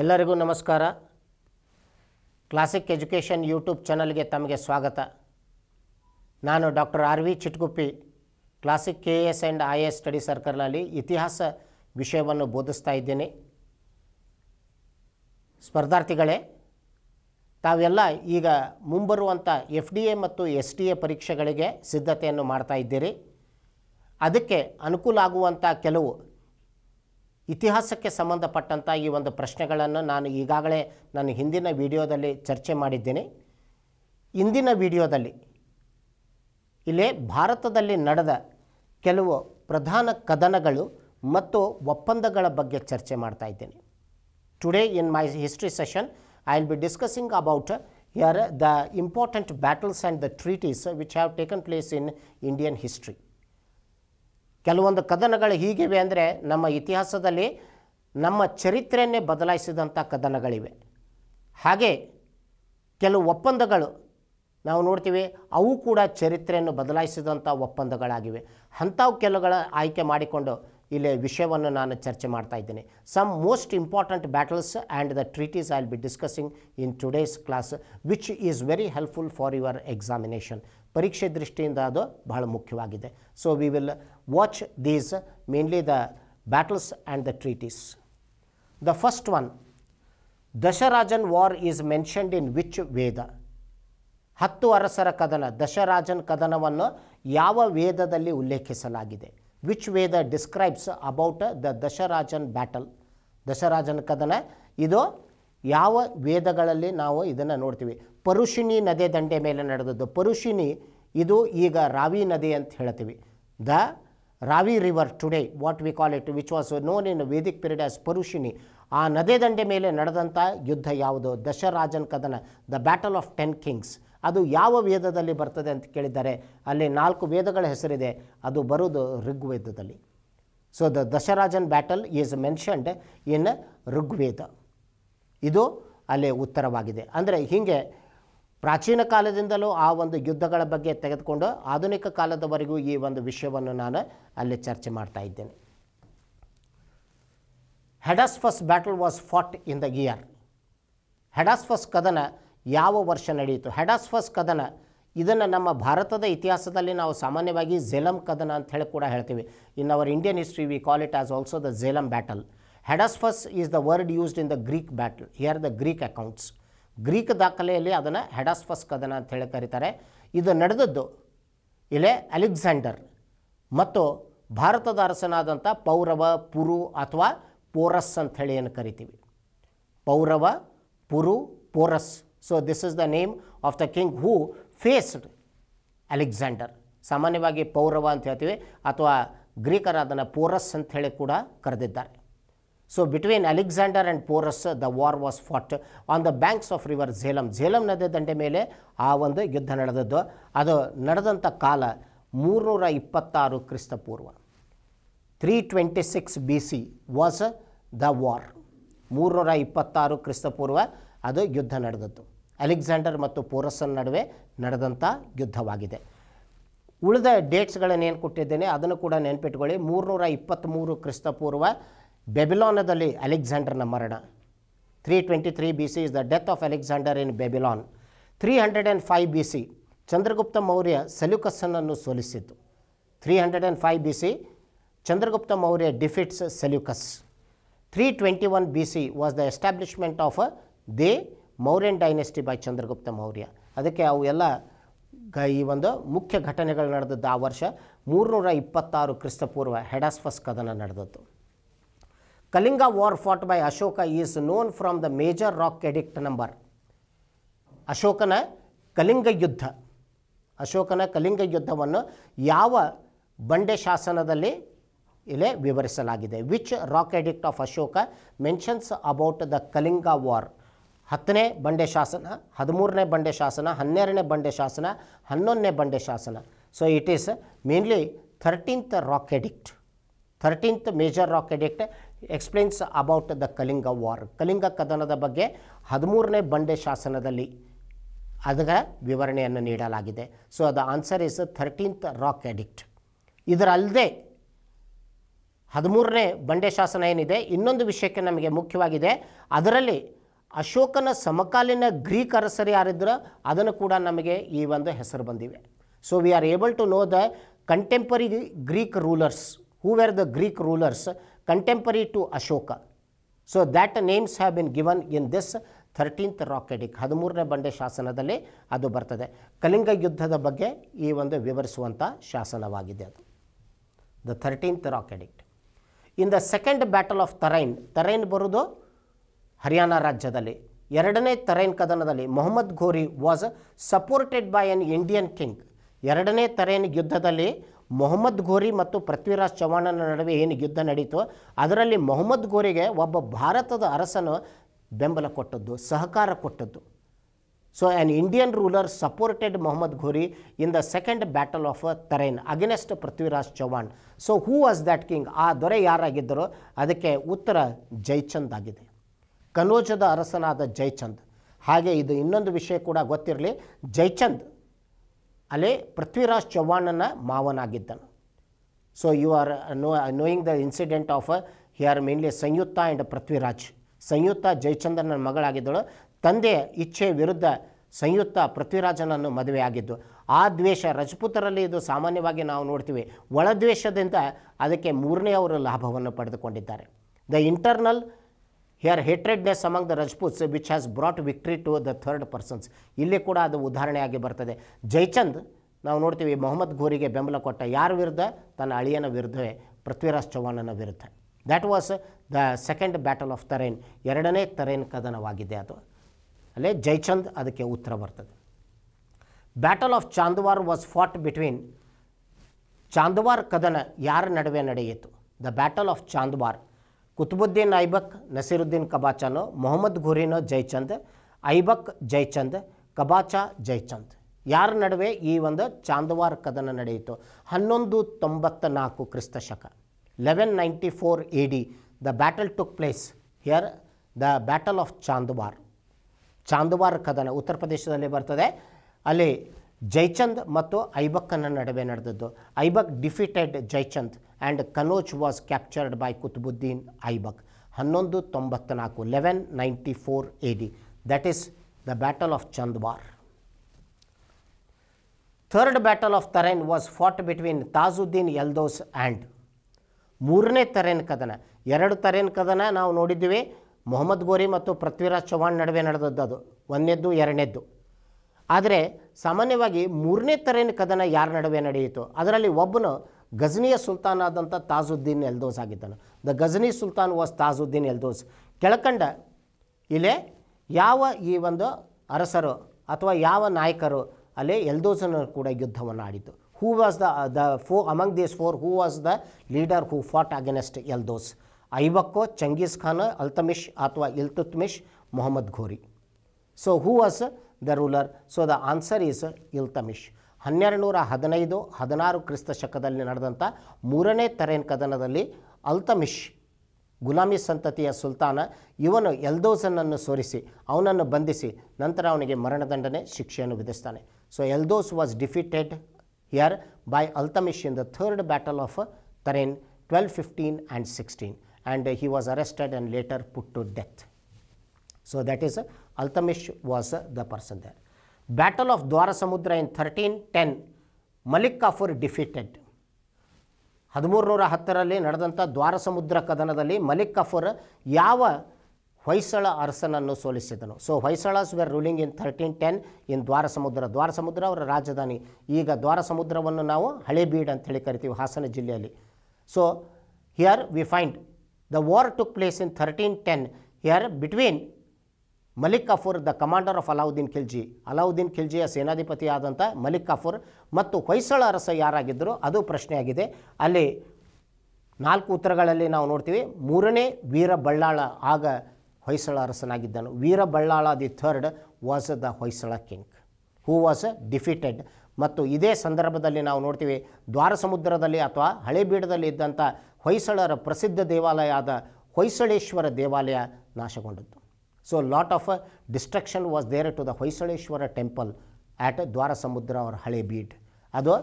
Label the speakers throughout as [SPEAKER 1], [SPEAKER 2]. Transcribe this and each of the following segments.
[SPEAKER 1] ಎಲ್ಲರಿಗೂ ನಮಸ್ಕಾರ classic education YouTube ಚಾನಲ್ಗೆ ತಮಗೆ ಸ್ವಾಗತ ನಾನು doctor R V Chitguppi classic K S and I S study ಸರ್ಕಲಲ್ಲಿ ಇತಿಹಾಸ ವಿಷಯವನ್ನು ಬೋಧಿಸ್ತಾ ಇದ್ದೀನಿ ಸ್ಪರ್ಧಾರ್ಥಿಗಳೇ ತಾವೆಲ್ಲ ಈಗ ಮುಂಬರುವಂಥ ಎಫ್ ಡಿ ಎ ಮತ್ತು ಎಸ್ ಡಿ ಎ ಪರೀಕ್ಷೆಗಳಿಗೆ ಸಿದ್ಧತೆಯನ್ನು ಮಾಡ್ತಾ ಇದ್ದೀರಿ ಅದಕ್ಕೆ ಅನುಕೂಲ ಆಗುವಂಥ ಕೆಲವು ಇತಿಹಾಸಕ್ಕೆ ಸಂಬಂಧಪಟ್ಟಂಥ ಈ ಒಂದು ಪ್ರಶ್ನೆಗಳನ್ನು ನಾನು ಈಗಾಗಲೇ ನಾನು ಹಿಂದಿನ ವಿಡಿಯೋದಲ್ಲಿ ಚರ್ಚೆ ಮಾಡಿದ್ದೇನೆ ಇಂದಿನ ವಿಡಿಯೋದಲ್ಲಿ ಇಲ್ಲೇ ಭಾರತದಲ್ಲಿ ನಡೆದ ಕೆಲವು ಪ್ರಧಾನ ಕದನಗಳು ಮತ್ತು ಒಪ್ಪಂದಗಳ ಬಗ್ಗೆ ಚರ್ಚೆ ಮಾಡ್ತಾ ಇದ್ದೇನೆ today in my history session I will be discussing about your the important battles and the treaties which have taken place in Indian history ಕೆಲವೊಂದು ಕದನಗಳು ಹೀಗಿವೆ ಅಂದರೆ ನಮ್ಮ ಇತಿಹಾಸದಲ್ಲಿ ನಮ್ಮ ಚರಿತ್ರೆಯನ್ನೇ ಬದಲಾಯಿಸಿದಂಥ ಕದನಗಳಿವೆ ಹಾಗೆ ಕೆಲವು ಒಪ್ಪಂದಗಳು ನಾವು ನೋಡ್ತೀವಿ ಅವು ಕೂಡ ಚರಿತ್ರೆಯನ್ನು ಬದಲಾಯಿಸಿದಂಥ ಒಪ್ಪಂದಗಳಾಗಿವೆ ಅಂಥವು ಕೆಲವುಗಳ ಆಯ್ಕೆ ಮಾಡಿಕೊಂಡು ಇಲ್ಲಿ ವಿಷಯವನ್ನು ನಾನು ಚರ್ಚೆ ಮಾಡ್ತಾ ಇದ್ದೀನಿ some most important battles and the treaties I will be discussing in today's class which is very helpful for your examination ಪರೀಕ್ಷೆ ದೃಷ್ಟಿಯಿಂದ ಅದು ಬಹಳ ಮುಖ್ಯವಾಗಿದೆ so we will watch these mainly the battles and the treaties the first one Dasharajan war is mentioned in which Veda ಹತ್ತು ಅರಸರ ಕದನ ದಶರಾಜನ್ ಕದನವನ್ನು ಯಾವ ವೇದದಲ್ಲಿ ಉಲ್ಲೇಖಿಸಲಾಗಿದೆ which Veda describes about the Dasharajan battle Dasharajan ಕದನ ಇದು ಯಾವ ವೇದಗಳಲ್ಲಿ ನಾವು ಇದನ್ನು ನೋಡ್ತೀವಿ ಪರುಷಿಣಿ ನದಿ ದಂಡೆ ಮೇಲೆ ನಡೆದದ್ದು ಪರುಷಿಣಿ ಇದು ಈಗ ರಾವಿ ನದಿ ಅಂತ ಹೇಳ್ತೀವಿ the Ravi river today what we call it which was known in Vedic period as Parushni ಆ ನದಿ ದಂಡೆ ಮೇಲೆ ನಡೆದಂಥ ಯುದ್ಧ ಯಾವುದು ದಶರಾಜನ್ ಕದನ the battle of ten kings ಅದು ಯಾವ ವೇದದಲ್ಲಿ ಬರ್ತದೆ ಅಂತ ಕೇಳಿದ್ದಾರೆ ಅಲ್ಲಿ ನಾಲ್ಕು ವೇದಗಳ ಹೆಸರಿದೆ ಅದು ಬರೋದು ಋಗ್ವೇದದಲ್ಲಿ so the Dasharajan battle is mentioned in Rigveda ಇದು ಅಲ್ಲಿ ಉತ್ತರವಾಗಿದೆ ಅಂದರೆ ಹೀಗೆ ಪ್ರಾಚೀನ ಕಾಲದಿಂದಲೂ ಆ ಒಂದು ಯುದ್ಧಗಳ ಬಗ್ಗೆ ತೆಗೆದುಕೊಂಡು ಆಧುನಿಕ ಕಾಲದವರೆಗೂ ಈ ಒಂದು ವಿಷಯವನ್ನು ನಾನು ಅಲ್ಲಿ ಚರ್ಚೆ ಮಾಡ್ತಾ ಇದ್ದೇನೆ Hydaspes battle was fought in the year Hydaspes ಕದನ ಯಾವ ವರ್ಷ ನಡೆಯಿತು ಹೆಡಸ್ ಫಸ್ಟ್ ಕದನ ಇದನ್ನು ನಮ್ಮ ಭಾರತದ ಇತಿಹಾಸದಲ್ಲಿ ನಾವು ಸಾಮಾನ್ಯವಾಗಿ ಝೆಲಂ ಕದನ ಅಂತ ಹೇಳಿ ಕೂಡ ಹೇಳ್ತೀವಿ in our Indian history we call it as also the Jhelum battle Hydaspes is the word used in the Greek battle here the Greek accounts Greek ದಾಖಲೆಯಲ್ಲಿ ಅದನ್ನು ಹೆಡಾಸ್ಫಸ್ ಕದನ ಅಂತ ಹೇಳಿ ಕರೀತಾರೆ ಇದು ನಡೆದದ್ದು ಇಲ್ಲೇ ಅಲೆಕ್ಸಾಂಡರ್ ಮತ್ತು ಭಾರತದ ಅರಸನಾದಂಥ ಪೌರವ ಪುರು ಅಥವಾ ಪೋರಸ್ ಅಂತ ಹೇಳಿ ಏನು ಕರಿತೀವಿ Paurava Puru Porus so this is the name of the king who faced Alexander ಸಾಮಾನ್ಯವಾಗಿ ಪೌರವ ಅಂತ ಹೇಳ್ತೀವಿ ಅಥವಾ ಗ್ರೀಕರಾದನ ಪೋರಸ್ ಅಂತ ಹೇಳಿ ಕೂಡ ಕರೆದಿದ್ದಾರೆ so between Alexander and Porus the war was fought on the banks of river Jhelum Jhelum ನದಿ ದಂಡೆ ಮೇಲೆ ಆ ಒಂದು ಯುದ್ಧ ನಡೆದದ್ದು ಅದು ನಡೆದಂಥ ಕಾಲ ಮೂರುನೂರ ಇಪ್ಪತ್ತಾರು ಕ್ರಿಸ್ತಪೂರ್ವ three twenty six B C was the war ಮೂರುನೂರ ಇಪ್ಪತ್ತಾರು ಕ್ರಿಸ್ತಪೂರ್ವ ಅದು ಯುದ್ಧ ನಡೆದದ್ದು ಅಲೆಕ್ಸಾಂಡರ್ ಮತ್ತು ಪೋರಸ್ಸನ್ ನಡುವೆ ನಡೆದಂಥ ಯುದ್ಧವಾಗಿದೆ ಉಳಿದ ಡೇಟ್ಸ್ಗಳನ್ನೇನು ಕೊಟ್ಟಿದ್ದೇನೆ ಅದನ್ನು ಕೂಡ ನೆನ್ಪಿಟ್ಕೊಳ್ಳಿ ಮೂರುನೂರ ಇಪ್ಪತ್ತ್ಮೂರು ಕ್ರಿಸ್ತಪೂರ್ವ ಬೆಬಿಲಾನದಲ್ಲಿ ಅಲೆಕ್ಸಾಂಡರ್ನ ಮರಣ three twenty three B C is the death of Alexander in Babylon three hundred and five B C Chandragupta Maurya ಸೆಲ್ಯುಕಸ್ಸನ್ನು ಸೋಲಿಸಿತು three hundred and five B C Chandragupta Maurya defeats Seleucus three twenty one B C was the establishment of the Mauryan dynasty by Chandragupta Maurya ಅದಕ್ಕೆ ಅವು ಎಲ್ಲ ಗ ಈ ಒಂದು ಮುಖ್ಯ ಘಟನೆಗಳು ನಡೆದದ್ದು ಆ ವರ್ಷ ಮೂರುನೂರ ಇಪ್ಪತ್ತಾರು ಕ್ರಿಸ್ತಪೂರ್ವ ಹೆಡಾಸ್ಫಸ್ ಕದನ ನಡೆದದ್ದು Kalinga war fought by Ashoka is known from the major rock edict number ಅಶೋಕನ ಕಲಿಂಗ ಯುದ್ಧ ಅಶೋಕನ ಕಲಿಂಗ ಯುದ್ಧವನ್ನು ಯಾವ ಬಂಡೆ ಶಾಸನದಲ್ಲಿ ಇಲ್ಲೇ ವಿವರಿಸಲಾಗಿದೆ which rock edict of Ashoka mentions about the Kalinga war ಹತ್ತನೇ ಬಂಡೆ ಶಾಸನ ಹದಿಮೂರನೇ ಬಂಡೆ ಶಾಸನ ಹನ್ನೆರಡನೇ ಬಂಡೆ ಶಾಸನ ಹನ್ನೊಂದನೇ ಬಂಡೆ ಶಾಸನ so it is mainly thirteenth rock edict thirteenth major rock edict explains about the Kalinga war Kalinga ಕದನದ ಬಗ್ಗೆ ಹದಿಮೂರನೇ ಬಂಡೆ ಶಾಸನದಲ್ಲಿ ಅದರ ವಿವರಣೆಯನ್ನು ನೀಡಲಾಗಿದೆ so the answer is thirteenth rock edict ಇದರಲ್ಲದೆ ಹದಿಮೂರನೇ ಬಂಡೆ ಶಾಸನ ಏನಿದೆ ಇನ್ನೊಂದು ವಿಷಯಕ್ಕೆ ನಮಗೆ ಮುಖ್ಯವಾಗಿದೆ ಅದರಲ್ಲಿ ಅಶೋಕನ ಸಮಕಾಲೀನ ಗ್ರೀಕ್ ಅರಸರು ಯಾರಿದ್ರು ಅದನ್ನು ಕೂಡ ನಮಗೆ ಈ ಒಂದು ಹೆಸರು ಬಂದಿವೆ so we are able to know the contemporary Greek rulers who were the Greek rulers contemporary to Ashoka so that names have been given in this thirteenth edict ಹದಿಮೂರನೇ ಬಂಡೆ ಶಾಸನದಲ್ಲಿ ಅದು ಬರ್ತದೆ ಕಲಿಂಗ ಯುದ್ಧದ ಬಗ್ಗೆ ಈ ಒಂದು ವಿವರಿಸುವಂಥ ಶಾಸನವಾಗಿದೆ ಅದು the thirteenth rock edict in the second battle of Tarain Tarain ಬರೋದು ಹರಿಯಾಣ ರಾಜ್ಯದಲ್ಲಿ ಎರಡನೇ ತರೈನ್ ಕದನದಲ್ಲಿ Mohammad Ghori was supported by an Indian king ಎರಡನೇ ತರೈನ್ ಯುದ್ಧದಲ್ಲಿ ಮೊಹಮ್ಮದ್ ಘೋರಿ ಮತ್ತು ಪೃಥ್ವಿರಾಜ್ ಚೌಹಾಣನ ನಡುವೆ ಏನು ಯುದ್ಧ ನಡೀತು ಅದರಲ್ಲಿ ಮೊಹಮ್ಮದ್ ಘೋರಿಗೆ ಒಬ್ಬ ಭಾರತದ ಅರಸನು ಬೆಂಬಲ ಕೊಟ್ಟದ್ದು ಸಹಕಾರ ಕೊಟ್ಟದ್ದು so an Indian ruler supported Mohammad Ghori in the second battle of Tarain against Prithviraj Chauhan so who was that king ಆ ದೊರೆ ಯಾರಾಗಿದ್ದರು ಅದಕ್ಕೆ ಉತ್ತರ ಜೈಚಂದ್ ಆಗಿದೆ ಕನೋಜದ ಅರಸನಾದ ಜೈಚಂದ್ ಹಾಗೆ ಇದು ಇನ್ನೊಂದು ವಿಷಯ ಕೂಡ ಗೊತ್ತಿರಲಿ ಜೈಚಂದ್ ಅಲ್ಲೇ ಪೃಥ್ವಿರಾಜ್ ಚೌಹಾಣನ ಮಾವನಾಗಿದ್ದನು so you are no knowing the incident of here mainly Samyukta and Prithviraj Samyukta ಜಯಚಂದ್ರನ ಮಗಳಾಗಿದ್ದಳು ತಂದೆಯ ಇಚ್ಛೆ ವಿರುದ್ಧ ಸಂಯುಕ್ತ ಪೃಥ್ವಿರಾಜನನ್ನು ಮದುವೆಯಾಗಿದ್ದು ಆ ದ್ವೇಷ ರಜಪೂತರಲ್ಲಿ ಇದು ಸಾಮಾನ್ಯವಾಗಿ ನಾವು ನೋಡ್ತೀವಿ ಒಳದ್ವೇಷದಿಂದ ಅದಕ್ಕೆ ಮೂರನೇ ಅವರು ಲಾಭವನ್ನು ಪಡೆದುಕೊಂಡಿದ್ದಾರೆ the internal here hatredness among the Rajputs which has brought victory to the third persons ಇಲ್ಲಿ ಕೂಡ ಅದು ಉದಾಹರಣೆಯಾಗಿ ಬರ್ತದೆ ಜೈಚಂದ್ ನಾವು ನೋಡ್ತೀವಿ ಮೊಹಮ್ಮದ್ ಘೋರಿಗೆ ಬೆಂಬಲ ಕೊಟ್ಟ ಯಾರ ವಿರುದ್ಧ ತನ್ನ ಅಳಿಯನ ವಿರುದ್ಧವೇ ಪೃಥ್ವಿರಾಜ್ ಚೌಹಾಣನ ವಿರುದ್ಧ that was the second battle of Tarain ಎರಡನೇ ತರೇನ್ ಕದನವಾಗಿದೆ ಅದು ಅಲ್ಲೇ ಜೈಚಂದ್ ಅದಕ್ಕೆ ಉತ್ತರ ಬರ್ತದೆ battle of Chandwar was fought between Chandwar ಕದನ ಯಾರ ನಡುವೆ ನಡೆಯಿತು the battle of Chandwar Qutubuddin Aibak Nasiruddin ಕಬಾಚಾನೋ ಮೊಹಮ್ಮದ್ ಘುರಿನೋ ಜೈಚಂದ್ ಐಬಕ್ ಜೈಚಂದ್ ಕಬಾಚಾ ಜೈಚಂದ್ ಯಾರ ನಡುವೆ ಈ ಒಂದು ಚಾಂದವಾರ ಕದನ ನಡೆಯಿತು ಹನ್ನೊಂದು ತೊಂಬತ್ತ ನಾಲ್ಕು ಕ್ರಿಸ್ತ ಶಕ eleven ninety four A D the battle took place here the battle of Chandwar Chandwar ಕದನ ಉತ್ತರ ಪ್ರದೇಶದಲ್ಲಿ ಬರ್ತದೆ ಅಲ್ಲಿ ಜೈಚಂದ್ ಮತ್ತು ಐಬಕ್ಕನ ನಡುವೆ ನಡೆದದ್ದು Aibak defeated Jaichand and Kanauj was captured by Qutubuddin Aibak ಹನ್ನೊಂದು ತೊಂಬತ್ತ ನಾಲ್ಕು eleven ninety four A D that is the battle of Chandwar third battle of Tarain was fought between Tajuddin Yildiz and ಮೂರನೇ ತರೇನ್ ಕದನ ಎರಡು ತರೇನ್ ಕದನ ನಾವು ನೋಡಿದ್ದೀವಿ ಮೊಹಮ್ಮದ್ ಗೋರಿ ಮತ್ತು ಪೃಥ್ವಿರಾಜ್ ಚೌಹಾಣ್ ನಡುವೆ ನಡೆದದ್ದು ಅದು ಒಂದನೇದ್ದು ಎರಡನೇದ್ದು ಆದರೆ ಸಾಮಾನ್ಯವಾಗಿ ಮೂರನೇ ತರೇನ್ ಕದನ ಯಾರ ನಡುವೆ ನಡೆಯಿತು ಅದರಲ್ಲಿ ಒಬ್ಬನು ಗಜನಿಯ ಸುಲ್ತಾನ್ ಆದಂಥ ತಾಜುದ್ದೀನ್ ಎಲ್ದೋಸ್ ಆಗಿದ್ದಾನೆ the Ghazni sultan was Tajuddin Yildiz ಕೆಳಕಂಡ ಇಲ್ಲೇ ಯಾವ ಈ ಒಂದು ಅರಸರು ಅಥವಾ ಯಾವ ನಾಯಕರು ಅಲ್ಲಿ ಎಲ್ದೋಸನ ಕೂಡ ಯುದ್ಧವನ್ನು ಆಡಿತು who was the the foe among these four who was the leader who fought against Yildiz ಐಬಕ್ಕೋ ಚಂಗೀಸ್ ಖಾನ್ ಅಲ್ತಮಿಷ್ ಅಥವಾ Iltutmish Mohammad Ghori so who was the ruler so the answer is Iltamish ಹನ್ನೆರಡು ನೂರ ಹದಿನೈದು ಹದಿನಾರು ಕ್ರಿಸ್ತ ಶಕದಲ್ಲಿ ನಡೆದಂಥ ಮೂರನೇ ತರೇನ್ ಕದನದಲ್ಲಿ ಅಲ್ತಮಿಷ್ ಗುಲಾಮಿ ಸಂತತಿಯ ಸುಲ್ತಾನ ಇವನು ಎಲ್ದೋಸನನ್ನು ಸೋರಿಸಿ ಅವನನ್ನು ಬಂಧಿಸಿ ನಂತರ ಅವನಿಗೆ ಮರಣದಂಡನೆ ಶಿಕ್ಷೆಯನ್ನು ವಿಧಿಸ್ತಾನೆ so Yildiz was defeated here by Altamish in the third battle of Tarain twelve fifteen and sixteen and he was arrested and later put to death so that is Altamish was the person there battle Dwarasamudra in thirteen ten Malik Kafur defeated ಹದಿಮೂರು ನೂರ ಹತ್ತರಲ್ಲಿ ನಡೆದಂಥ ದ್ವಾರಸಮುದ್ರ ಕದನದಲ್ಲಿ ಮಲಿಕ್ ಕಫೂರ್ ಯಾವ ಹೊಯ್ಸಳ ಅರಸನನ್ನು ಸೋಲಿಸಿದನು so Hoysalas were ruling in thirteen ten in Dwarasamudra Dwarasamudra ಅವರ ರಾಜಧಾನಿ ಈಗ ದ್ವಾರಸಮುದ್ರವನ್ನು ನಾವು ಹಳೇಬೀಡ್ ಅಂತ ಹೇಳಿ ಕರಿತೀವಿ ಹಾಸನ ಜಿಲ್ಲೆಯಲ್ಲಿ so here we find the war took place in thirteen ten here between Malik Kafur the commander of Alauddin Khilji Alauddin ಖಿಲ್ಜಿಯ ಸೇನಾಧಿಪತಿಯಾದಂಥ ಮಲಿಕ್ ಕಫೂರ್ ಮತ್ತು ಹೊಯ್ಸಳ ಅರಸ ಯಾರಾಗಿದ್ದರು ಅದು ಪ್ರಶ್ನೆಯಾಗಿದೆ ಅಲ್ಲಿ ನಾಲ್ಕು ಉತ್ತರಗಳಲ್ಲಿ ನಾವು ನೋಡ್ತೀವಿ ಮೂರನೇ ವೀರ ಬಳ್ಳಾಳ ಆಗ ಹೊಯ್ಸಳ ಅರಸನಾಗಿದ್ದನು Veera Ballala the third was the Hoysala king who was defeated ಮತ್ತು ಇದೇ ಸಂದರ್ಭದಲ್ಲಿ ನಾವು ನೋಡ್ತೀವಿ ದ್ವಾರ ಸಮುದ್ರದಲ್ಲಿ ಅಥವಾ ಹಳೆಬೀಡದಲ್ಲಿ ಇದ್ದಂಥ ಹೊಯ್ಸಳರ ಪ್ರಸಿದ್ಧ ದೇವಾಲಯ ಆದ ಹೊಯ್ಸಳೇಶ್ವರ ದೇವಾಲಯ ನಾಶಗೊಂಡದ್ದು so lot of destruction was there to the Hoysaleswara temple at Dwarasamudra ಅವರ ಹಳೆ ಬೀಟ್ ಅದು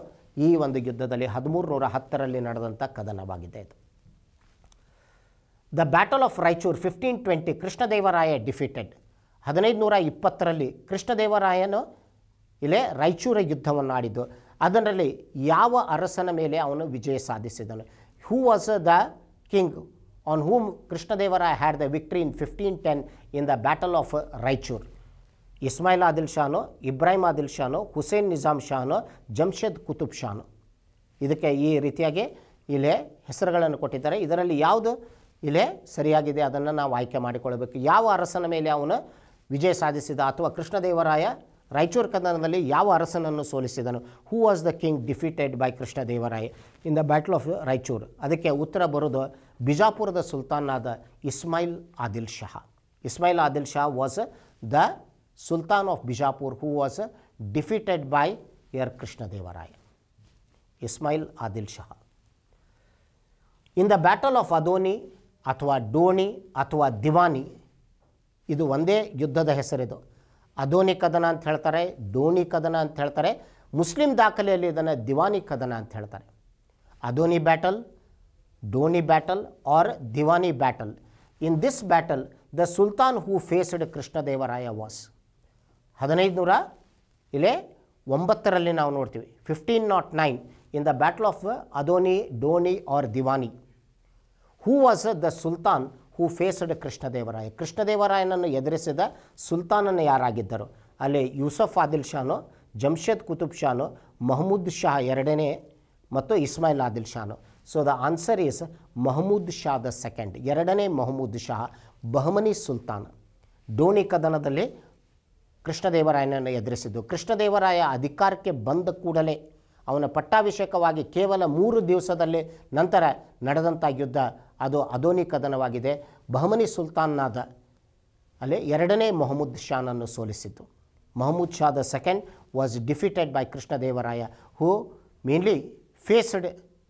[SPEAKER 1] ಈ ಒಂದು ಯುದ್ಧದಲ್ಲಿ ಹದಿಮೂರು ನೂರ ಹತ್ತರಲ್ಲಿ ನಡೆದಂಥ ಕದನವಾಗಿದೆ ಇದು the battle of Raichur fifteen twenty Krishnadevaraya defeated ಹದಿನೈದು ನೂರ ಇಪ್ಪತ್ತರಲ್ಲಿ ಕೃಷ್ಣದೇವರಾಯನು ಇಲ್ಲೇ ರಾಯಚೂರ ಯುದ್ಧವನ್ನು ಆಡಿದ್ದು ಅದರಲ್ಲಿ ಯಾವ ಅರಸನ ಮೇಲೆ ಅವನು ವಿಜಯ ಸಾಧಿಸಿದನು who was the king on on whom had the victory in fifteen ten in the battle of Raichur Ismail Adil ಶಾನು Ibrahim ಆದಿಲ್ ಶಾನು ಹುಸೇನ್ ನಿಜಾಮ್ ಶಾನು ಜಮ್ಷೆದ್ ಕುತುಬ್ ಶಾನು ಇದಕ್ಕೆ ಈ ರೀತಿಯಾಗಿ ಇಲೆ ಹೆಸರುಗಳನ್ನು ಕೊಟ್ಟಿದ್ದಾರೆ ಇದರಲ್ಲಿ ಯಾವುದು ಇಲೆ ಸರಿಯಾಗಿದೆ ಅದನ್ನು ನಾವು ಆಯ್ಕೆ ಮಾಡಿಕೊಳ್ಳಬೇಕು ಯಾವ ಅರಸನ ಮೇಲೆ ಅವನು ವಿಜಯ ಸಾಧಿಸಿದ ಅಥವಾ ಕೃಷ್ಣದೇವರಾಯ ರಾಯಚೂರು ಕದನದಲ್ಲಿ ಯಾವ ಅರಸನನ್ನು ಸೋಲಿಸಿದನು who was the king defeated by Devaraya in the battle of Raichur ಅದಕ್ಕೆ ಉತ್ತರ ಬರೋದು ಬಿಜಾಪುರದ ಆದ Ismail Adil Shah Ismail Adil Shah was the sultan of Bijapur who was defeated by ಯರ್ Krishnadevaraya Ismail Adil Shah in the battle of Adoni ಅಥವಾ ಡೋಣಿ ಅಥವಾ ದಿವಾನಿ ಇದು ಒಂದೇ ಯುದ್ಧದ ಹೆಸರಿದು ಅಧೋನಿ ಕದನ ಅಂತ ಹೇಳ್ತಾರೆ ಡೋನಿ ಕದನ ಅಂತ ಹೇಳ್ತಾರೆ ಮುಸ್ಲಿಂ ದಾಖಲೆಯಲ್ಲಿ ಇದನ್ನು ದಿವಾನಿ ಕದನ ಅಂತ ಹೇಳ್ತಾರೆ Adhoni battle Doni battle or Diwani battle in this battle the sultan who faced Krishnadevaraya was ಹದಿನೈದು ನೂರ ಇಲ್ಲೇ ಒಂಬತ್ತರಲ್ಲಿ ನಾವು ನೋಡ್ತೀವಿ fifteen nought nine in the battle of Adhoni Doni or Diwani who was the sultan who faced Krishnadevaraya ಕೃಷ್ಣದೇವರಾಯನನ್ನು ಎದುರಿಸಿದ ಸುಲ್ತಾನನ ಯಾರಾಗಿದ್ದರು ಅಲ್ಲಿ ಯೂಸಫ್ ಆದಿಲ್ ಶಾನು ಜಮ್ಷೇದ್ ಕುತುಬ್ ಶಾನು ಮಹಮೂದ್ ಶಾ ಎರಡನೇ ಮತ್ತು ಇಸ್ಮಾಯಿಲ್ ಆದಿಲ್ ಶಾನು so the answer is Mahmud Shah the second ಎರಡನೇ ಮಹಮೂದ್ ಶಾ ಬಹಮನಿ ಸುಲ್ತಾನ್ ಡೋಣಿ ಕದನದಲ್ಲಿ ಕೃಷ್ಣದೇವರಾಯನನ್ನು ಎದುರಿಸಿದ್ದು ಕೃಷ್ಣದೇವರಾಯ ಅಧಿಕಾರಕ್ಕೆ ಬಂದ ಕೂಡಲೇ ಅವನ ಪಟ್ಟಾಭಿಷೇಕವಾಗಿ ಕೇವಲ ಮೂರು ದಿವಸದಲ್ಲಿ ನಂತರ ನಡೆದಂಥ ಯುದ್ಧ ಅದು ಅದೋನಿ ಕದನವಾಗಿದೆ ಬಹಮನಿ ಸುಲ್ತಾನ್ನಾದ ಅಲ್ಲಿ ಎರಡನೇ ಮೊಹಮ್ಮದ್ ಶಾನನ್ನು ಸೋಲಿಸಿದ್ದು Mohammad Shah the second was defeated by Krishnadevaraya who mainly faced